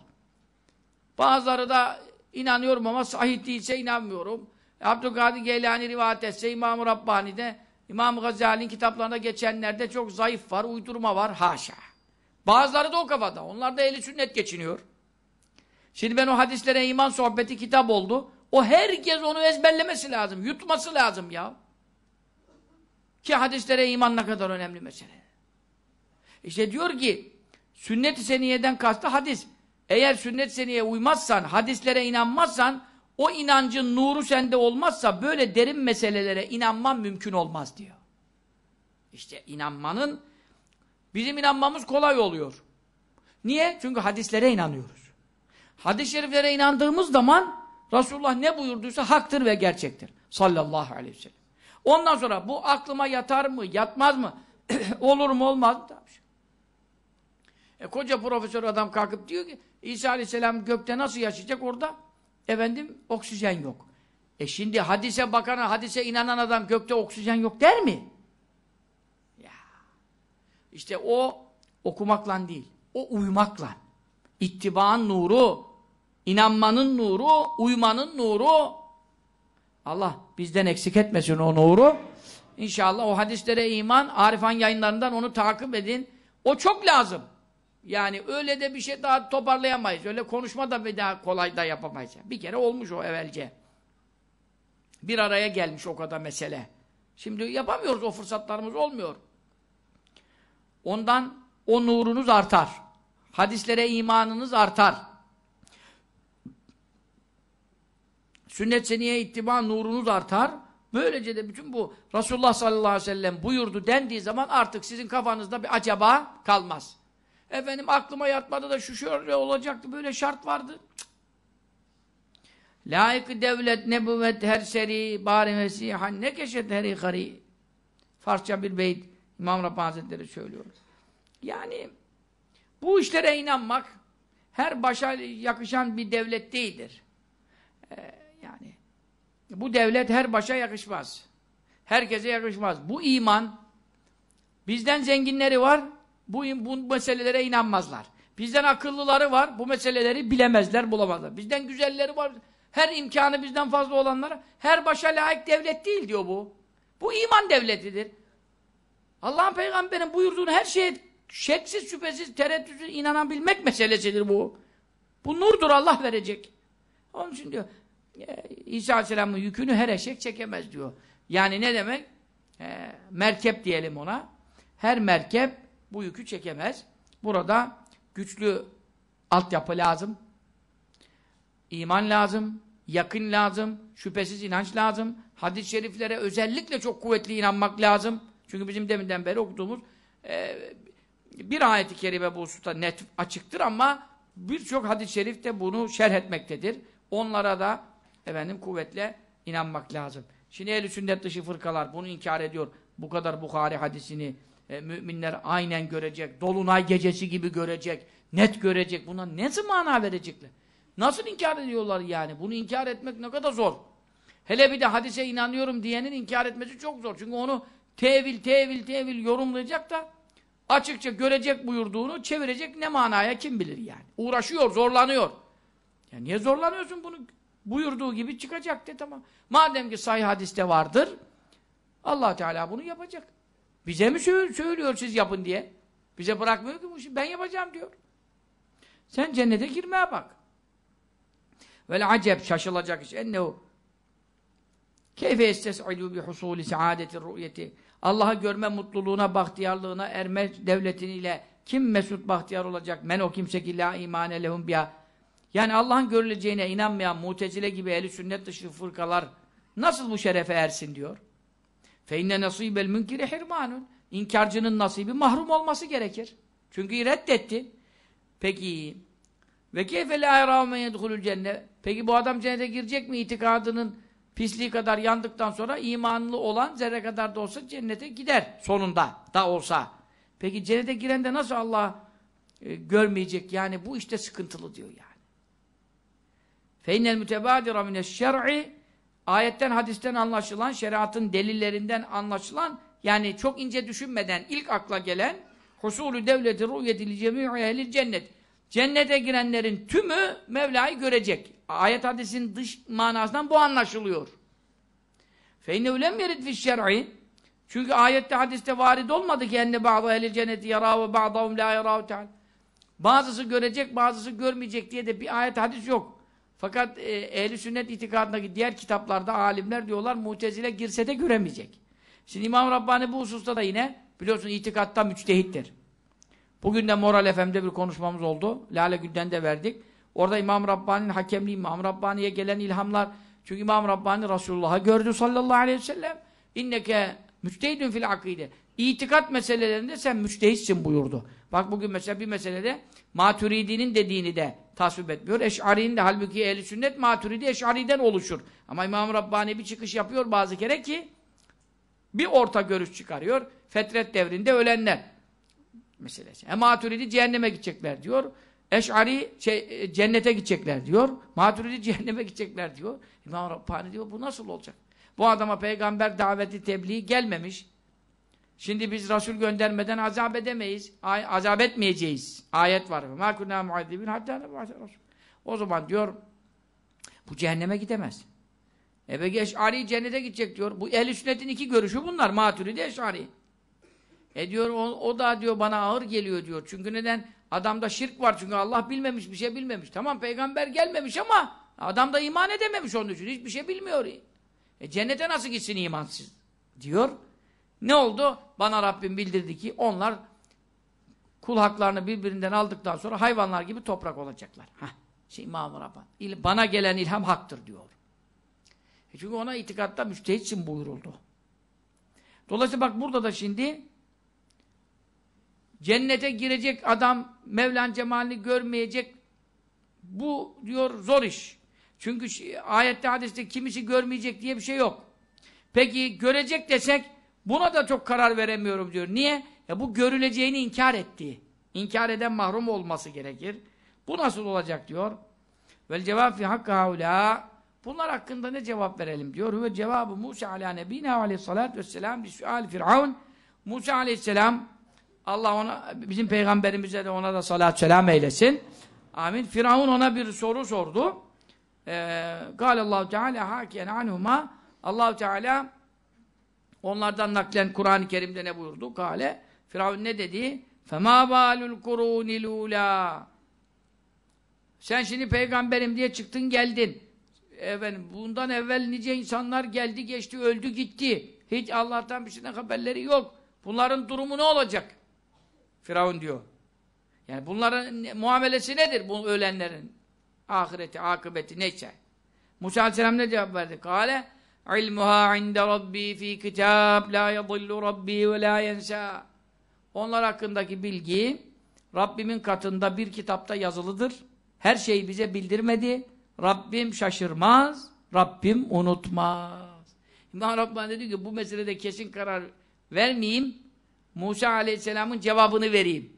Bazıları da inanıyorum ama sahih değilse inanmıyorum. E, Abdülkadir Geylani rivayet etse İmam-ı Rabbani'de, İmam Gazali'nin kitaplarına geçenlerde çok zayıf var, uydurma var, haşa. Bazıları da o kafada. Onlar da eli sünnet geçiniyor. Şimdi ben o hadislere iman sohbeti kitap oldu. O herkes onu ezberlemesi lazım, yutması lazım ya. Ki hadislere iman ne kadar önemli mesele. İşte diyor ki, sünnet-i seniyeden kastı hadis. Eğer sünnet-i seniye uymazsan, hadislere inanmazsan, o inancın nuru sende olmazsa böyle derin meselelere inanman mümkün olmaz diyor. İşte inanmanın, bizim inanmamız kolay oluyor. Niye? Çünkü hadislere inanıyoruz. Hadis-i şeriflere inandığımız zaman Resulullah ne buyurduysa haktır ve gerçektir. Sallallahu aleyhi ve sellem. Ondan sonra bu aklıma yatar mı, yatmaz mı, olur mu, olmaz mı? E, koca profesör adam kalkıp diyor ki İsa aleyhisselam gökte nasıl yaşayacak orada? Efendim oksijen yok. E şimdi hadise bakana, hadise inanan adam gökte oksijen yok der mi? Ya. İşte o okumakla değil, o uyumakla. İttibaan nuru, İnanmanın nuru, uymanın nuru. Allah bizden eksik etmesin o nuru. İnşallah o hadislere iman, Arifan yayınlarından onu takip edin. O çok lazım. Yani öyle de bir şey daha toparlayamayız. Öyle konuşma da bir daha kolay da yapamayız. Bir kere olmuş o evvelce. Bir araya gelmiş o kadar mesele. Şimdi yapamıyoruz o fırsatlarımız olmuyor. Ondan o nurunuz artar. Hadislere imanınız artar. sünnet seniye ittiba nurunuz artar. Böylece de bütün bu Resulullah sallallahu aleyhi ve sellem buyurdu dendiği zaman artık sizin kafanızda bir acaba kalmaz. Efendim aklıma yatmadı da şu şöyle olacaktı böyle şart vardı. Cık. Layık devlet nebüvet her seri bari mesihan hani ne keşet heri gari. Farsça bir beyt İmam Rabbani Hazretleri söylüyor. Yani bu işlere inanmak her başa yakışan bir devlet değildir. Ee, bu devlet her başa yakışmaz. Herkese yakışmaz. Bu iman bizden zenginleri var. Bu, bu meselelere inanmazlar. Bizden akıllıları var. Bu meseleleri bilemezler, bulamazlar. Bizden güzelleri var. Her imkanı bizden fazla olanlara her başa layık devlet değil diyor bu. Bu iman devletidir. Allah'ın peygamberin buyurduğunu her şeye şeksiz, şüphesiz, tereddütsüz inanabilmek meselesidir bu. Bu nurdur Allah verecek. Onun için diyor e, İsa Aleyhisselam'ın yükünü her eşek çekemez diyor. Yani ne demek? E, merkep diyelim ona. Her merkep bu yükü çekemez. Burada güçlü altyapı lazım. İman lazım. Yakın lazım. Şüphesiz inanç lazım. Hadis-i şeriflere özellikle çok kuvvetli inanmak lazım. Çünkü bizim deminden beri okuduğumuz e, bir ayet-i kerime bu hususta net açıktır ama birçok hadis-i şerif de bunu şerh etmektedir. Onlara da efendim kuvvetle inanmak lazım. Şimdi el sünnet dışı fırkalar bunu inkar ediyor. Bu kadar Bukhari hadisini e, müminler aynen görecek, dolunay gecesi gibi görecek, net görecek. Buna ne mana verecekler? Nasıl inkar ediyorlar yani? Bunu inkar etmek ne kadar zor. Hele bir de hadise inanıyorum diyenin inkar etmesi çok zor. Çünkü onu tevil, tevil, tevil yorumlayacak da açıkça görecek buyurduğunu çevirecek ne manaya kim bilir yani. Uğraşıyor, zorlanıyor. Ya niye zorlanıyorsun bunu Buyurduğu gibi çıkacak de ama Madem ki sahih hadiste vardır allah Teala bunu yapacak. Bize mi söylüyor siz yapın diye? Bize bırakmıyor ki bu işi. Ben yapacağım diyor. Sen cennete girmeye bak. Vel acep şaşılacak iş. Ennehu keyfe estes'ilu bi husuli saadeti ruyeti Allah'ı görme mutluluğuna, bahtiyarlığına erme devletiniyle kim mesut bahtiyar olacak? Men o kimse ki la imane lehum biya yani Allah'ın görüleceğine inanmayan mutezile gibi eli sünnet dışı fırkalar nasıl bu şerefe ersin diyor. فَاِنَّ نَصِيبَ الْمُنْكِرِ hirmanun İnkarcının nasibi mahrum olması gerekir. Çünkü reddetti. Peki ve keyfe la yarâme yedhulul cennet. Peki bu adam cennete girecek mi? itikadının pisliği kadar yandıktan sonra imanlı olan zerre kadar da olsa cennete gider sonunda da olsa. Peki cennete giren de nasıl Allah e, görmeyecek? Yani bu işte sıkıntılı diyor yani. Feynel mütebadira mineşşer'i ayetten hadisten anlaşılan, şeriatın delillerinden anlaşılan yani çok ince düşünmeden ilk akla gelen husulü devleti rü'yetili cemi'i ehlil cennet. Cennete girenlerin tümü Mevla'yı görecek. Ayet hadisin dış manasından bu anlaşılıyor. Feyne ulem yerid fi şer'i çünkü ayette hadiste varid olmadı ki enne bazı ehlil cenneti yara ve bazı la yara Bazısı görecek, bazısı görmeyecek diye de bir ayet hadis yok. Fakat e, ehli sünnet itikadındaki diğer kitaplarda alimler diyorlar mutezile girse de göremeyecek. Şimdi İmam Rabbani bu hususta da yine biliyorsun itikatta müçtehittir. Bugün de Moral FM'de bir konuşmamız oldu. Lale Gül'den de verdik. Orada İmam Rabbani'nin hakemliği, İmam Rabbani'ye gelen ilhamlar. Çünkü İmam Rabbani Resulullah'ı gördü sallallahu aleyhi ve sellem. İnneke müçtehidün fil akide. İtikat meselelerinde sen müçtehitsin buyurdu. Bak bugün mesela bir meselede Maturidi'nin dediğini de tasvip etmiyor. Eş'ari'nin de halbuki ehli sünnet maturidi Eş'ari'den oluşur. Ama İmam Rabbani bir çıkış yapıyor bazı kere ki bir orta görüş çıkarıyor. Fetret devrinde ölenler meselesi. E maturidi cehenneme gidecekler diyor. Eş'ari şey, e, cennete gidecekler diyor. Maturidi cehenneme gidecekler diyor. İmam Rabbani diyor bu nasıl olacak? Bu adama peygamber daveti tebliği gelmemiş. Şimdi biz Resul göndermeden azap edemeyiz. Ay, azap etmeyeceğiz. Ayet var. مَا كُنَا مُعَذِّبِينَ حَتَّى نَبْعَثَ O zaman diyor bu cehenneme gidemez. Ebe Geş'ari cennete gidecek diyor. Bu ehl sünnetin iki görüşü bunlar. Maturidi Eş'ari. E diyor o, o da diyor bana ağır geliyor diyor. Çünkü neden? Adamda şirk var çünkü Allah bilmemiş bir şey bilmemiş. Tamam peygamber gelmemiş ama adam da iman edememiş onun için. Hiçbir şey bilmiyor. E cennete nasıl gitsin imansız? Diyor. Ne oldu? Bana Rabbim bildirdi ki onlar kul haklarını birbirinden aldıktan sonra hayvanlar gibi toprak olacaklar. Heh. Şey İmam-ı Bana gelen ilham haktır diyor. E çünkü ona itikatta müstehit için buyuruldu. Dolayısıyla bak burada da şimdi cennete girecek adam Mevlan cemalini görmeyecek bu diyor zor iş. Çünkü şey, ayette hadiste kimisi görmeyecek diye bir şey yok. Peki görecek desek Buna da çok karar veremiyorum diyor. Niye? Ya bu görüleceğini inkar etti. İnkar eden mahrum olması gerekir. Bu nasıl olacak diyor. Vel cevap fi hakkı haula. Bunlar hakkında ne cevap verelim diyor. Ve cevabı Musa ala nebine aleyhissalatü vesselam li sual firavun. Musa aleyhisselam Allah ona, bizim peygamberimize de ona da salat selam eylesin. Amin. Firavun ona bir soru sordu. Ee, Allahu Teala hakiyen anhuma. Allahu Teala Onlardan naklen Kur'an-ı Kerim'de ne buyurdu? Kale. Firavun ne dedi? فَمَا balul الْقُرُونِ الْعُولَى Sen şimdi peygamberim diye çıktın geldin. Efendim bundan evvel nice insanlar geldi geçti öldü gitti. Hiç Allah'tan bir şeyden haberleri yok. Bunların durumu ne olacak? Firavun diyor. Yani bunların muamelesi nedir bu ölenlerin? Ahireti, akıbeti neyse. Musa Aleyhisselam ne cevap verdi? Kale İlmuha inde rabbi fi kitab la yadillu rabbi ve la yensa. Onlar hakkındaki bilgi Rabbimin katında bir kitapta yazılıdır. Her şeyi bize bildirmedi. Rabbim şaşırmaz, Rabbim unutmaz. İmam Rabbani dedi ki bu meselede kesin karar vermeyeyim. Musa Aleyhisselam'ın cevabını vereyim.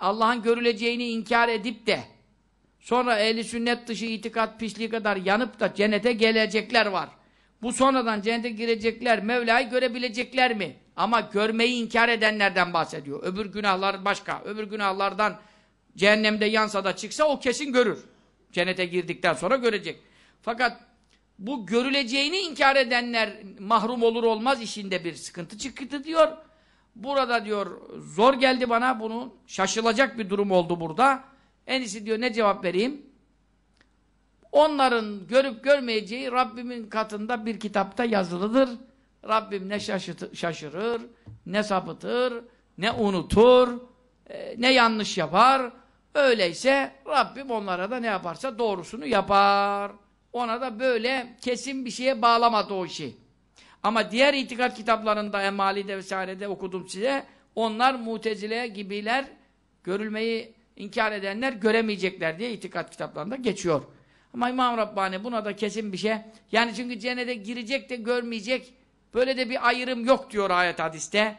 Allah'ın görüleceğini inkar edip de Sonra ehli sünnet dışı itikat pisliği kadar yanıp da cennete gelecekler var. Bu sonradan cennete girecekler, Mevla'yı görebilecekler mi? Ama görmeyi inkar edenlerden bahsediyor. Öbür günahlar başka. Öbür günahlardan cehennemde yansa da çıksa o kesin görür. Cennete girdikten sonra görecek. Fakat bu görüleceğini inkar edenler mahrum olur olmaz işinde bir sıkıntı çıktı diyor. Burada diyor zor geldi bana bunun şaşılacak bir durum oldu burada. En diyor ne cevap vereyim? Onların görüp görmeyeceği Rabbimin katında bir kitapta yazılıdır. Rabbim ne şaşırır, ne sapıtır, ne unutur, e, ne yanlış yapar. Öyleyse Rabbim onlara da ne yaparsa doğrusunu yapar. Ona da böyle kesin bir şeye bağlamadı o işi. Ama diğer itikat kitaplarında, Emali'de vesairede okudum size, onlar mutezile gibiler görülmeyi inkar edenler göremeyecekler diye itikat kitaplarında geçiyor. Ama İmam Rabbani buna da kesin bir şey. Yani çünkü cennete girecek de görmeyecek. Böyle de bir ayrım yok diyor ayet hadiste.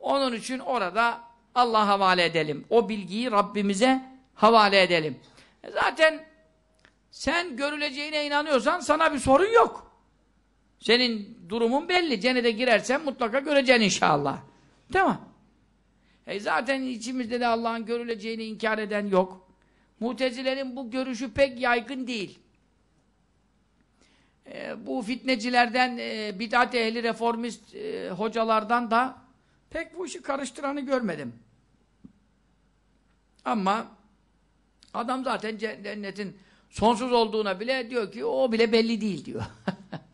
Onun için orada Allah'a havale edelim. O bilgiyi Rabbimize havale edelim. E zaten sen görüleceğine inanıyorsan sana bir sorun yok. Senin durumun belli. Cennete girersen mutlaka göreceksin inşallah. Tamam. E zaten içimizde de Allah'ın görüleceğini inkar eden yok. Mutezilerin bu görüşü pek yaygın değil. E, bu fitnecilerden, e, bid'at ehli reformist e, hocalardan da pek bu işi karıştıranı görmedim. Ama adam zaten cennetin sonsuz olduğuna bile diyor ki o bile belli değil diyor.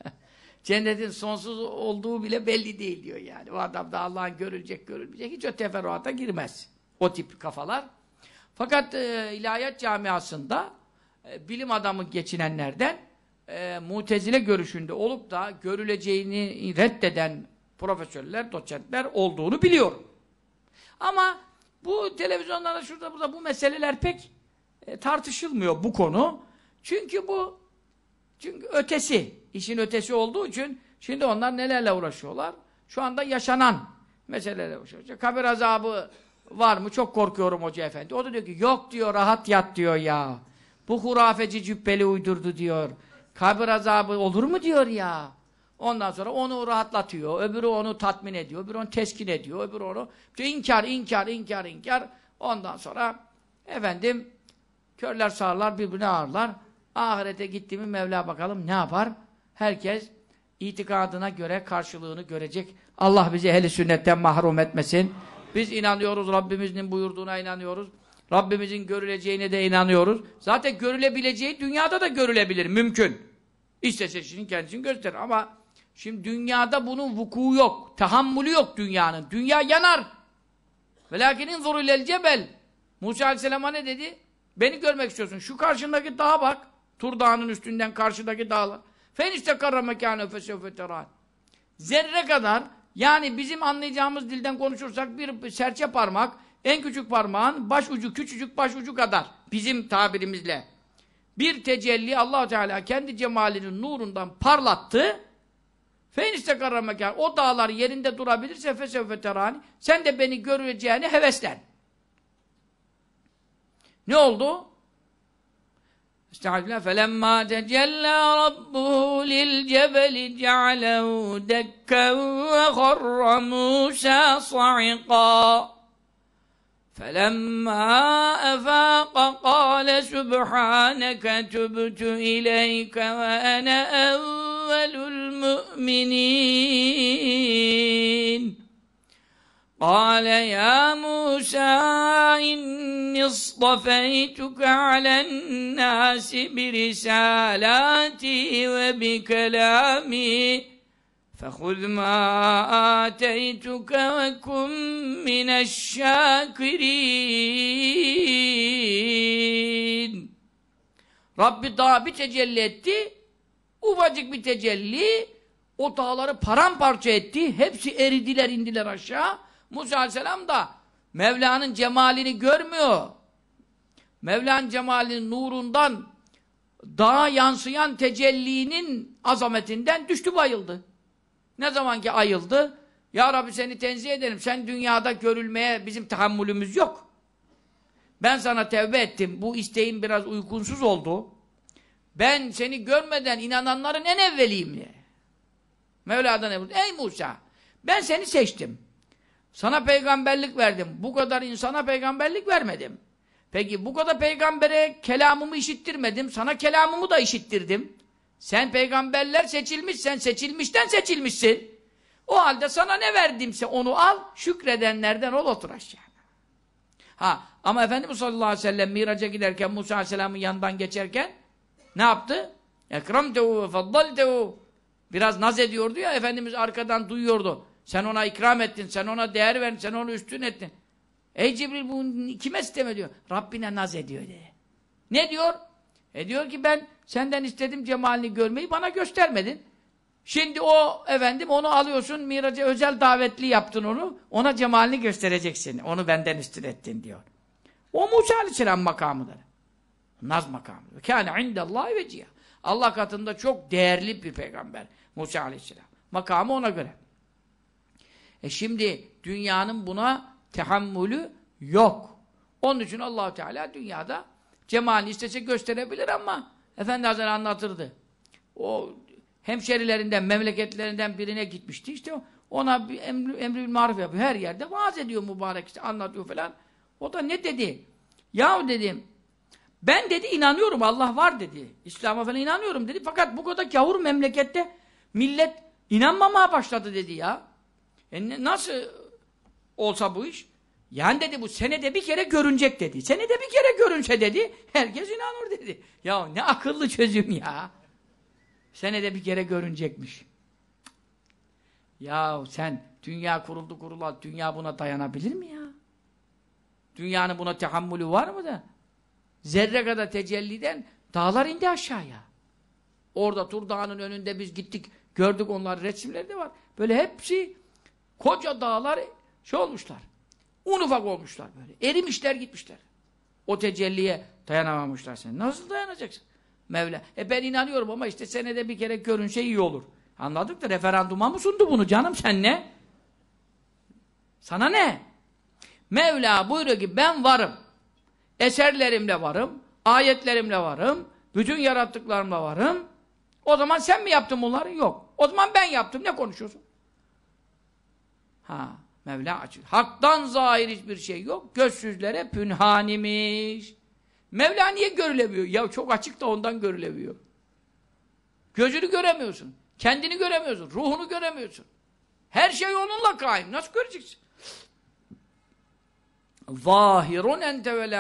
Cennetin sonsuz olduğu bile belli değil diyor yani. O adam da Allah'ın görülecek görülmeyecek hiç o teferruata girmez. O tip kafalar. Fakat e, ilahiyat camiasında e, bilim adamı geçinenlerden e, mutezile görüşünde olup da görüleceğini reddeden profesörler, doçentler olduğunu biliyorum. Ama bu televizyonlarda şurada burada bu meseleler pek e, tartışılmıyor bu konu. Çünkü bu çünkü ötesi işin ötesi olduğu için şimdi onlar nelerle uğraşıyorlar? Şu anda yaşanan meselelerle uğraşıyorlar. Kabir azabı var mı? Çok korkuyorum hoca efendi. O da diyor ki yok diyor rahat yat diyor ya. Bu hurafeci cübbeli uydurdu diyor. Kabir azabı olur mu diyor ya. Ondan sonra onu rahatlatıyor, öbürü onu tatmin ediyor, öbürü onu teskin ediyor, öbürü onu işte inkar, inkar, inkar, inkar. Ondan sonra efendim körler sağırlar, birbirine ağırlar. Ahirete gittiğimi Mevla bakalım ne yapar? herkes itikadına göre karşılığını görecek. Allah bizi ehli sünnetten mahrum etmesin. Biz inanıyoruz, Rabbimizin buyurduğuna inanıyoruz. Rabbimizin görüleceğine de inanıyoruz. Zaten görülebileceği dünyada da görülebilir, mümkün. İstese kişinin kendisini gösterir ama şimdi dünyada bunun vuku yok, tahammülü yok dünyanın. Dünya yanar. Velakinin zorul cebel. Musa Aleyhisselam'a ne dedi? Beni görmek istiyorsun. Şu karşındaki dağa bak. Tur dağının üstünden karşıdaki dağlar. Fenişte karra mekâne fesevfe terâh. Zerre kadar yani bizim anlayacağımız dilden konuşursak bir serçe parmak en küçük parmağın baş ucu küçücük baş ucu kadar bizim tabirimizle. Bir tecelli allah Teala kendi cemalinin nurundan parlattı. Fenişte karra mekâne. O dağlar yerinde durabilirse fesevfe terâni. Sen de beni göreceğini heveslen. Ne oldu? استعذنا فلما تجلى ربه للجبل جعله دكا وخر موسى صعقا فلما أفاق قال سبحانك تبت إليك وأنا أول المؤمنين قال يَا موسى إني اصطفيتك على الناس برسالاتي وبكلامي فخذ ما آتيتك وكن من الشاكرين Rabbi daha bir tecelli etti. Ufacık bir tecelli. O dağları paramparça etti. Hepsi eridiler indiler aşağı. Musa aleyhisselam da Mevla'nın cemalini görmüyor. Mevla'nın cemalinin nurundan dağa yansıyan tecellinin azametinden düştü bayıldı. Ne zaman ki ayıldı, Ya Rabbi seni tenzih ederim, sen dünyada görülmeye bizim tahammülümüz yok. Ben sana tevbe ettim, bu isteğim biraz uykunsuz oldu. Ben seni görmeden inananların en evveliyim diye. Mevla'dan Ebu, ey Musa, ben seni seçtim. Sana peygamberlik verdim. Bu kadar insana peygamberlik vermedim. Peki bu kadar peygambere kelamımı işittirmedim. Sana kelamımı da işittirdim. Sen peygamberler seçilmiş, sen seçilmişten seçilmişsin. O halde sana ne verdimse onu al, şükredenlerden ol otur aşağı. Ha, ama Efendimiz sallallahu aleyhi ve sellem miraca giderken, Musa aleyhisselamın yandan geçerken ne yaptı? Ekramtehu ve faddaltehu. Biraz naz ediyordu ya, Efendimiz arkadan duyuyordu. Sen ona ikram ettin, sen ona değer verdin, sen onu üstün ettin. Ey Cibril bu kime isteme diyor. Rabbine naz ediyor diye. Ne diyor? E diyor ki ben senden istedim cemalini görmeyi bana göstermedin. Şimdi o efendim onu alıyorsun Miraç'a özel davetli yaptın onu. Ona cemalini göstereceksin. Onu benden üstün ettin diyor. O Musa Aleyhisselam makamıdır. Naz makamıdır. Kâne indellahi veciyah. Allah katında çok değerli bir peygamber Musa Aleyhisselam. Makamı ona göre. E şimdi dünyanın buna tahammülü yok. Onun için Allahu Teala dünyada cemalini istese gösterebilir ama Efendi Hazretleri anlatırdı. O hemşerilerinden, memleketlerinden birine gitmişti. İşte ona bir emri, emri marif yapıyor. Her yerde vaaz ediyor mübarek işte anlatıyor falan. O da ne dedi? Yahu dedim ben dedi inanıyorum Allah var dedi. İslam'a falan inanıyorum dedi. Fakat bu kadar kahur memlekette millet inanmamaya başladı dedi ya. E ne, nasıl olsa bu iş? Yani dedi bu senede bir kere görünecek dedi. Senede bir kere görünse dedi, herkes inanır dedi. Ya ne akıllı çözüm ya. Senede bir kere görünecekmiş. Ya sen dünya kuruldu kurula, dünya buna dayanabilir mi ya? Dünyanın buna tahammülü var mı da? Zerre kadar tecelliden dağlar indi aşağıya. Orada Tur Dağı'nın önünde biz gittik, gördük onlar resimleri de var. Böyle hepsi Koca dağlar şey olmuşlar. Un ufak olmuşlar böyle. Erimişler gitmişler. O tecelliye dayanamamışlar sen. Nasıl dayanacaksın? Mevla. E ben inanıyorum ama işte senede bir kere görünse iyi olur. Anladık da referanduma mı sundu bunu canım sen ne? Sana ne? Mevla buyuruyor ki ben varım. Eserlerimle varım. Ayetlerimle varım. Bütün yarattıklarımla varım. O zaman sen mi yaptın bunları? Yok. O zaman ben yaptım. Ne konuşuyorsun? Ha, Mevla açık. Hak'tan zahir hiçbir şey yok. Gözsüzlere pünhanimiş. Mevla niye görülemiyor? Ya çok açık da ondan görülemiyor. Gözünü göremiyorsun. Kendini göremiyorsun. Ruhunu göremiyorsun. Her şey onunla kaim. Nasıl göreceksin? Zahirun ente ve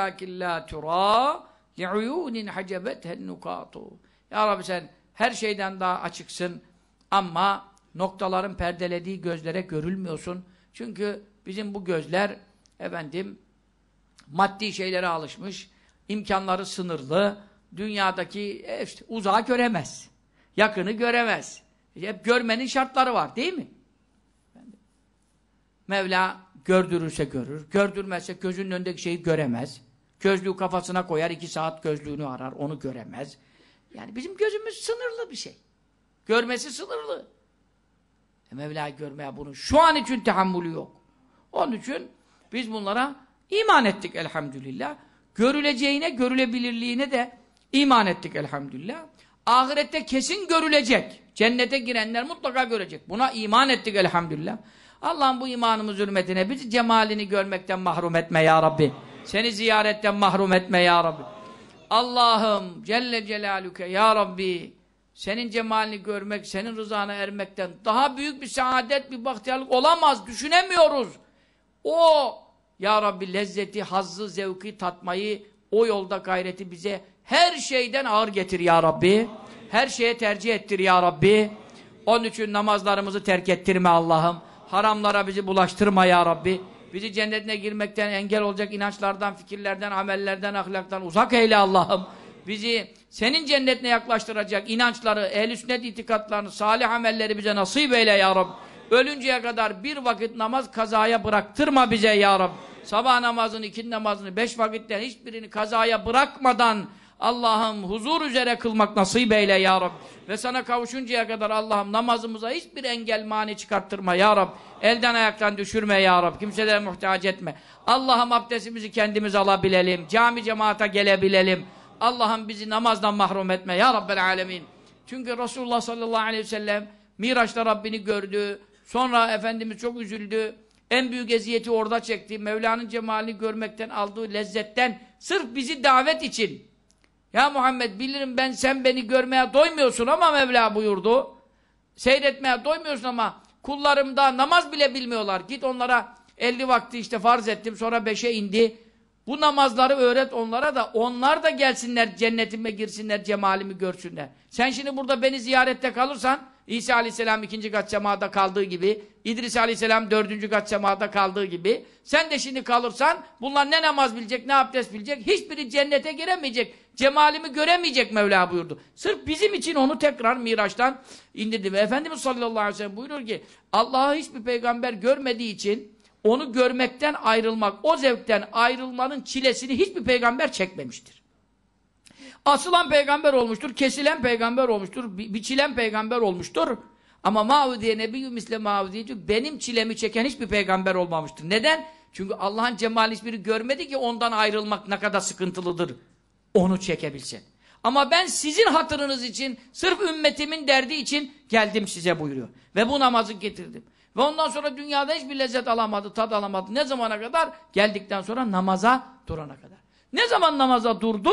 la tura li'uyunin hacebethel nukatu. Ya Rabbi sen her şeyden daha açıksın ama noktaların perdelediği gözlere görülmüyorsun. Çünkü bizim bu gözler efendim maddi şeylere alışmış, imkanları sınırlı, dünyadaki e, işte, uzağı göremez, yakını göremez. Hep görmenin şartları var değil mi? Mevla gördürürse görür, gördürmezse gözünün önündeki şeyi göremez. Gözlüğü kafasına koyar, iki saat gözlüğünü arar, onu göremez. Yani bizim gözümüz sınırlı bir şey. Görmesi sınırlı. E, Mevla görmeye bunun şu an için tahammülü yok. Onun için biz bunlara iman ettik elhamdülillah. Görüleceğine, görülebilirliğine de iman ettik elhamdülillah. Ahirette kesin görülecek. Cennete girenler mutlaka görecek. Buna iman ettik elhamdülillah. Allah'ın bu imanımız hürmetine bizi cemalini görmekten mahrum etme ya Rabbi. Seni ziyaretten mahrum etme ya Rabbi. Allah'ım Celle Celaluke ya Rabbi senin cemalini görmek, senin rızana ermekten daha büyük bir saadet, bir bahtiyarlık olamaz. Düşünemiyoruz. O Ya Rabbi lezzeti, hazzı, zevki tatmayı, o yolda gayreti bize her şeyden ağır getir Ya Rabbi. Her şeye tercih ettir Ya Rabbi. Onun için namazlarımızı terk ettirme Allah'ım. Haramlara bizi bulaştırma Ya Rabbi. Bizi cennetine girmekten engel olacak inançlardan, fikirlerden, amellerden, ahlaktan uzak eyle Allah'ım. Bizi senin cennetine yaklaştıracak inançları, ehl-i sünnet itikatlarını, salih amelleri bize nasip eyle ya Rabbi. Ölünceye kadar bir vakit namaz kazaya bıraktırma bize ya Rabbi. Sabah namazını, ikindi namazını, beş vakitten hiçbirini kazaya bırakmadan Allah'ım huzur üzere kılmak nasip eyle ya Rabbi. Ve sana kavuşuncaya kadar Allah'ım namazımıza hiçbir engel mani çıkarttırma ya Rabbi. Elden ayaktan düşürme ya Rabbi. Kimselere muhtaç etme. Allah'ım abdestimizi kendimiz alabilelim. Cami cemaata gelebilelim. Allah'ım bizi namazdan mahrum etme ya Rabbel Alemin. Çünkü Resulullah sallallahu aleyhi ve sellem Miraç'ta Rabbini gördü. Sonra Efendimiz çok üzüldü. En büyük eziyeti orada çekti. Mevla'nın cemalini görmekten aldığı lezzetten sırf bizi davet için. Ya Muhammed bilirim ben sen beni görmeye doymuyorsun ama Mevla buyurdu. Seyretmeye doymuyorsun ama kullarım da namaz bile bilmiyorlar. Git onlara 50 vakti işte farz ettim sonra 5'e indi. Bu namazları öğret onlara da onlar da gelsinler cennetime girsinler cemalimi görsünler. Sen şimdi burada beni ziyarette kalırsan İsa aleyhisselam ikinci kat cemaada kaldığı gibi İdris aleyhisselam dördüncü kat cemaada kaldığı gibi sen de şimdi kalırsan bunlar ne namaz bilecek ne abdest bilecek hiçbiri cennete giremeyecek cemalimi göremeyecek Mevla buyurdu. Sırf bizim için onu tekrar Miraç'tan indirdi ve Efendimiz sallallahu aleyhi ve sellem buyurur ki Allah'ı hiçbir peygamber görmediği için onu görmekten ayrılmak, o zevkten ayrılmanın çilesini hiçbir peygamber çekmemiştir. Asılan peygamber olmuştur, kesilen peygamber olmuştur, bi biçilen peygamber olmuştur. Ama mavu diye nebiyyü misle mavu diye benim çilemi çeken hiçbir peygamber olmamıştır. Neden? Çünkü Allah'ın cemali hiçbiri görmedi ki ondan ayrılmak ne kadar sıkıntılıdır. Onu çekebilsin. Ama ben sizin hatırınız için, sırf ümmetimin derdi için geldim size buyuruyor. Ve bu namazı getirdim. Ve ondan sonra dünyada hiçbir lezzet alamadı, tad alamadı. Ne zamana kadar? Geldikten sonra namaza durana kadar. Ne zaman namaza durdu?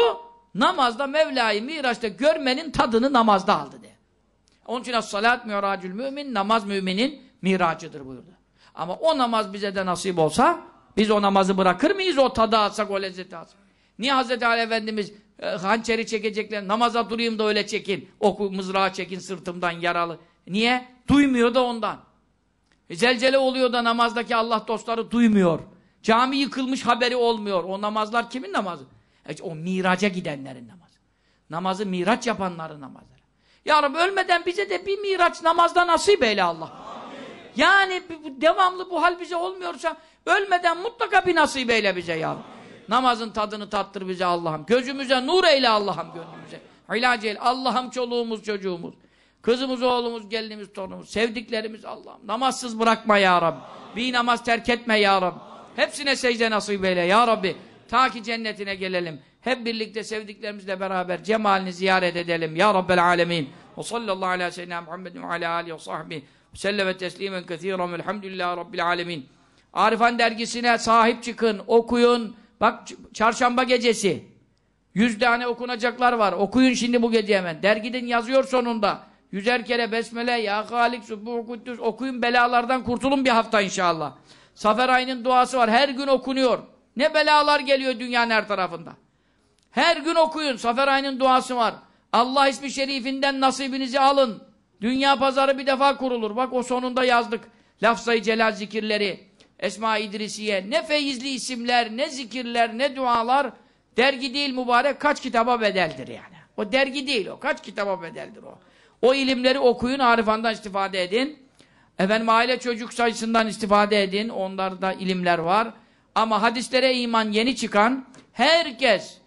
Namazda Mevla'yı Miraç'ta görmenin tadını namazda aldı de. Onun için salat miracül mümin, namaz müminin miracıdır buyurdu. Ama o namaz bize de nasip olsa, biz o namazı bırakır mıyız? O tadı alsak, o lezzeti alsak. Niye Hz. Ali Efendimiz e, hançeri çekecekler, namaza durayım da öyle çekin, oku mızrağı çekin sırtımdan yaralı. Niye? Duymuyor da ondan. E, zelzele oluyor da namazdaki Allah dostları duymuyor. Cami yıkılmış haberi olmuyor. O namazlar kimin namazı? E, o miraca gidenlerin namazı. Namazı miraç yapanların namazı. Ya Rabbi ölmeden bize de bir miraç namazda nasip eyle Allah. Amin. Yani devamlı bu hal bize olmuyorsa ölmeden mutlaka bir nasip eyle bize ya Rabbi. Namazın tadını tattır bize Allah'ım. Gözümüze nur eyle Allah'ım gönlümüze. İlacı eyle. Allah'ım çoluğumuz çocuğumuz. Kızımız, oğlumuz, gelinimiz, torunumuz, sevdiklerimiz Allah'ım. Namazsız bırakma ya Rabbi. Bir namaz terk etme ya Rabbi. Hepsine secde nasip eyle ya Rabbi. Ta ki cennetine gelelim. Hep birlikte sevdiklerimizle beraber cemalini ziyaret edelim. Ya Rabbel alemin. Ve sallallahu ala seyyidina Muhammedin ve ala alihi ve sahbihi. Sellem ve teslimen kethiren. Elhamdülillahi Rabbil alemin. Arifan dergisine sahip çıkın, okuyun. Bak çarşamba gecesi. Yüz tane okunacaklar var. Okuyun şimdi bu gece hemen. Dergiden yazıyor sonunda. Yüzer kere besmele, ya halik, subuh, kuddüs okuyun belalardan kurtulun bir hafta inşallah. Safer ayının duası var. Her gün okunuyor. Ne belalar geliyor dünyanın her tarafında. Her gün okuyun. Safer ayının duası var. Allah ismi şerifinden nasibinizi alın. Dünya pazarı bir defa kurulur. Bak o sonunda yazdık. Lafzayı celal zikirleri, Esma İdrisiye, ne feyizli isimler, ne zikirler, ne dualar dergi değil mübarek kaç kitaba bedeldir yani. O dergi değil o. Kaç kitaba bedeldir o. O ilimleri okuyun, arifandan istifade edin. Efendim aile çocuk sayısından istifade edin. Onlarda ilimler var. Ama hadislere iman yeni çıkan herkes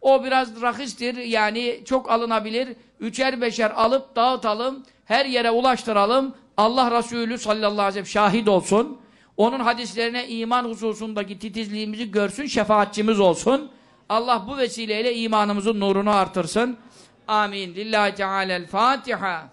o biraz rahistir yani çok alınabilir. Üçer beşer alıp dağıtalım. Her yere ulaştıralım. Allah Resulü sallallahu aleyhi ve sellem şahit olsun. Onun hadislerine iman hususundaki titizliğimizi görsün. Şefaatçimiz olsun. Allah bu vesileyle imanımızın nurunu artırsın. Amin. Lillahi Teala'l Fatiha.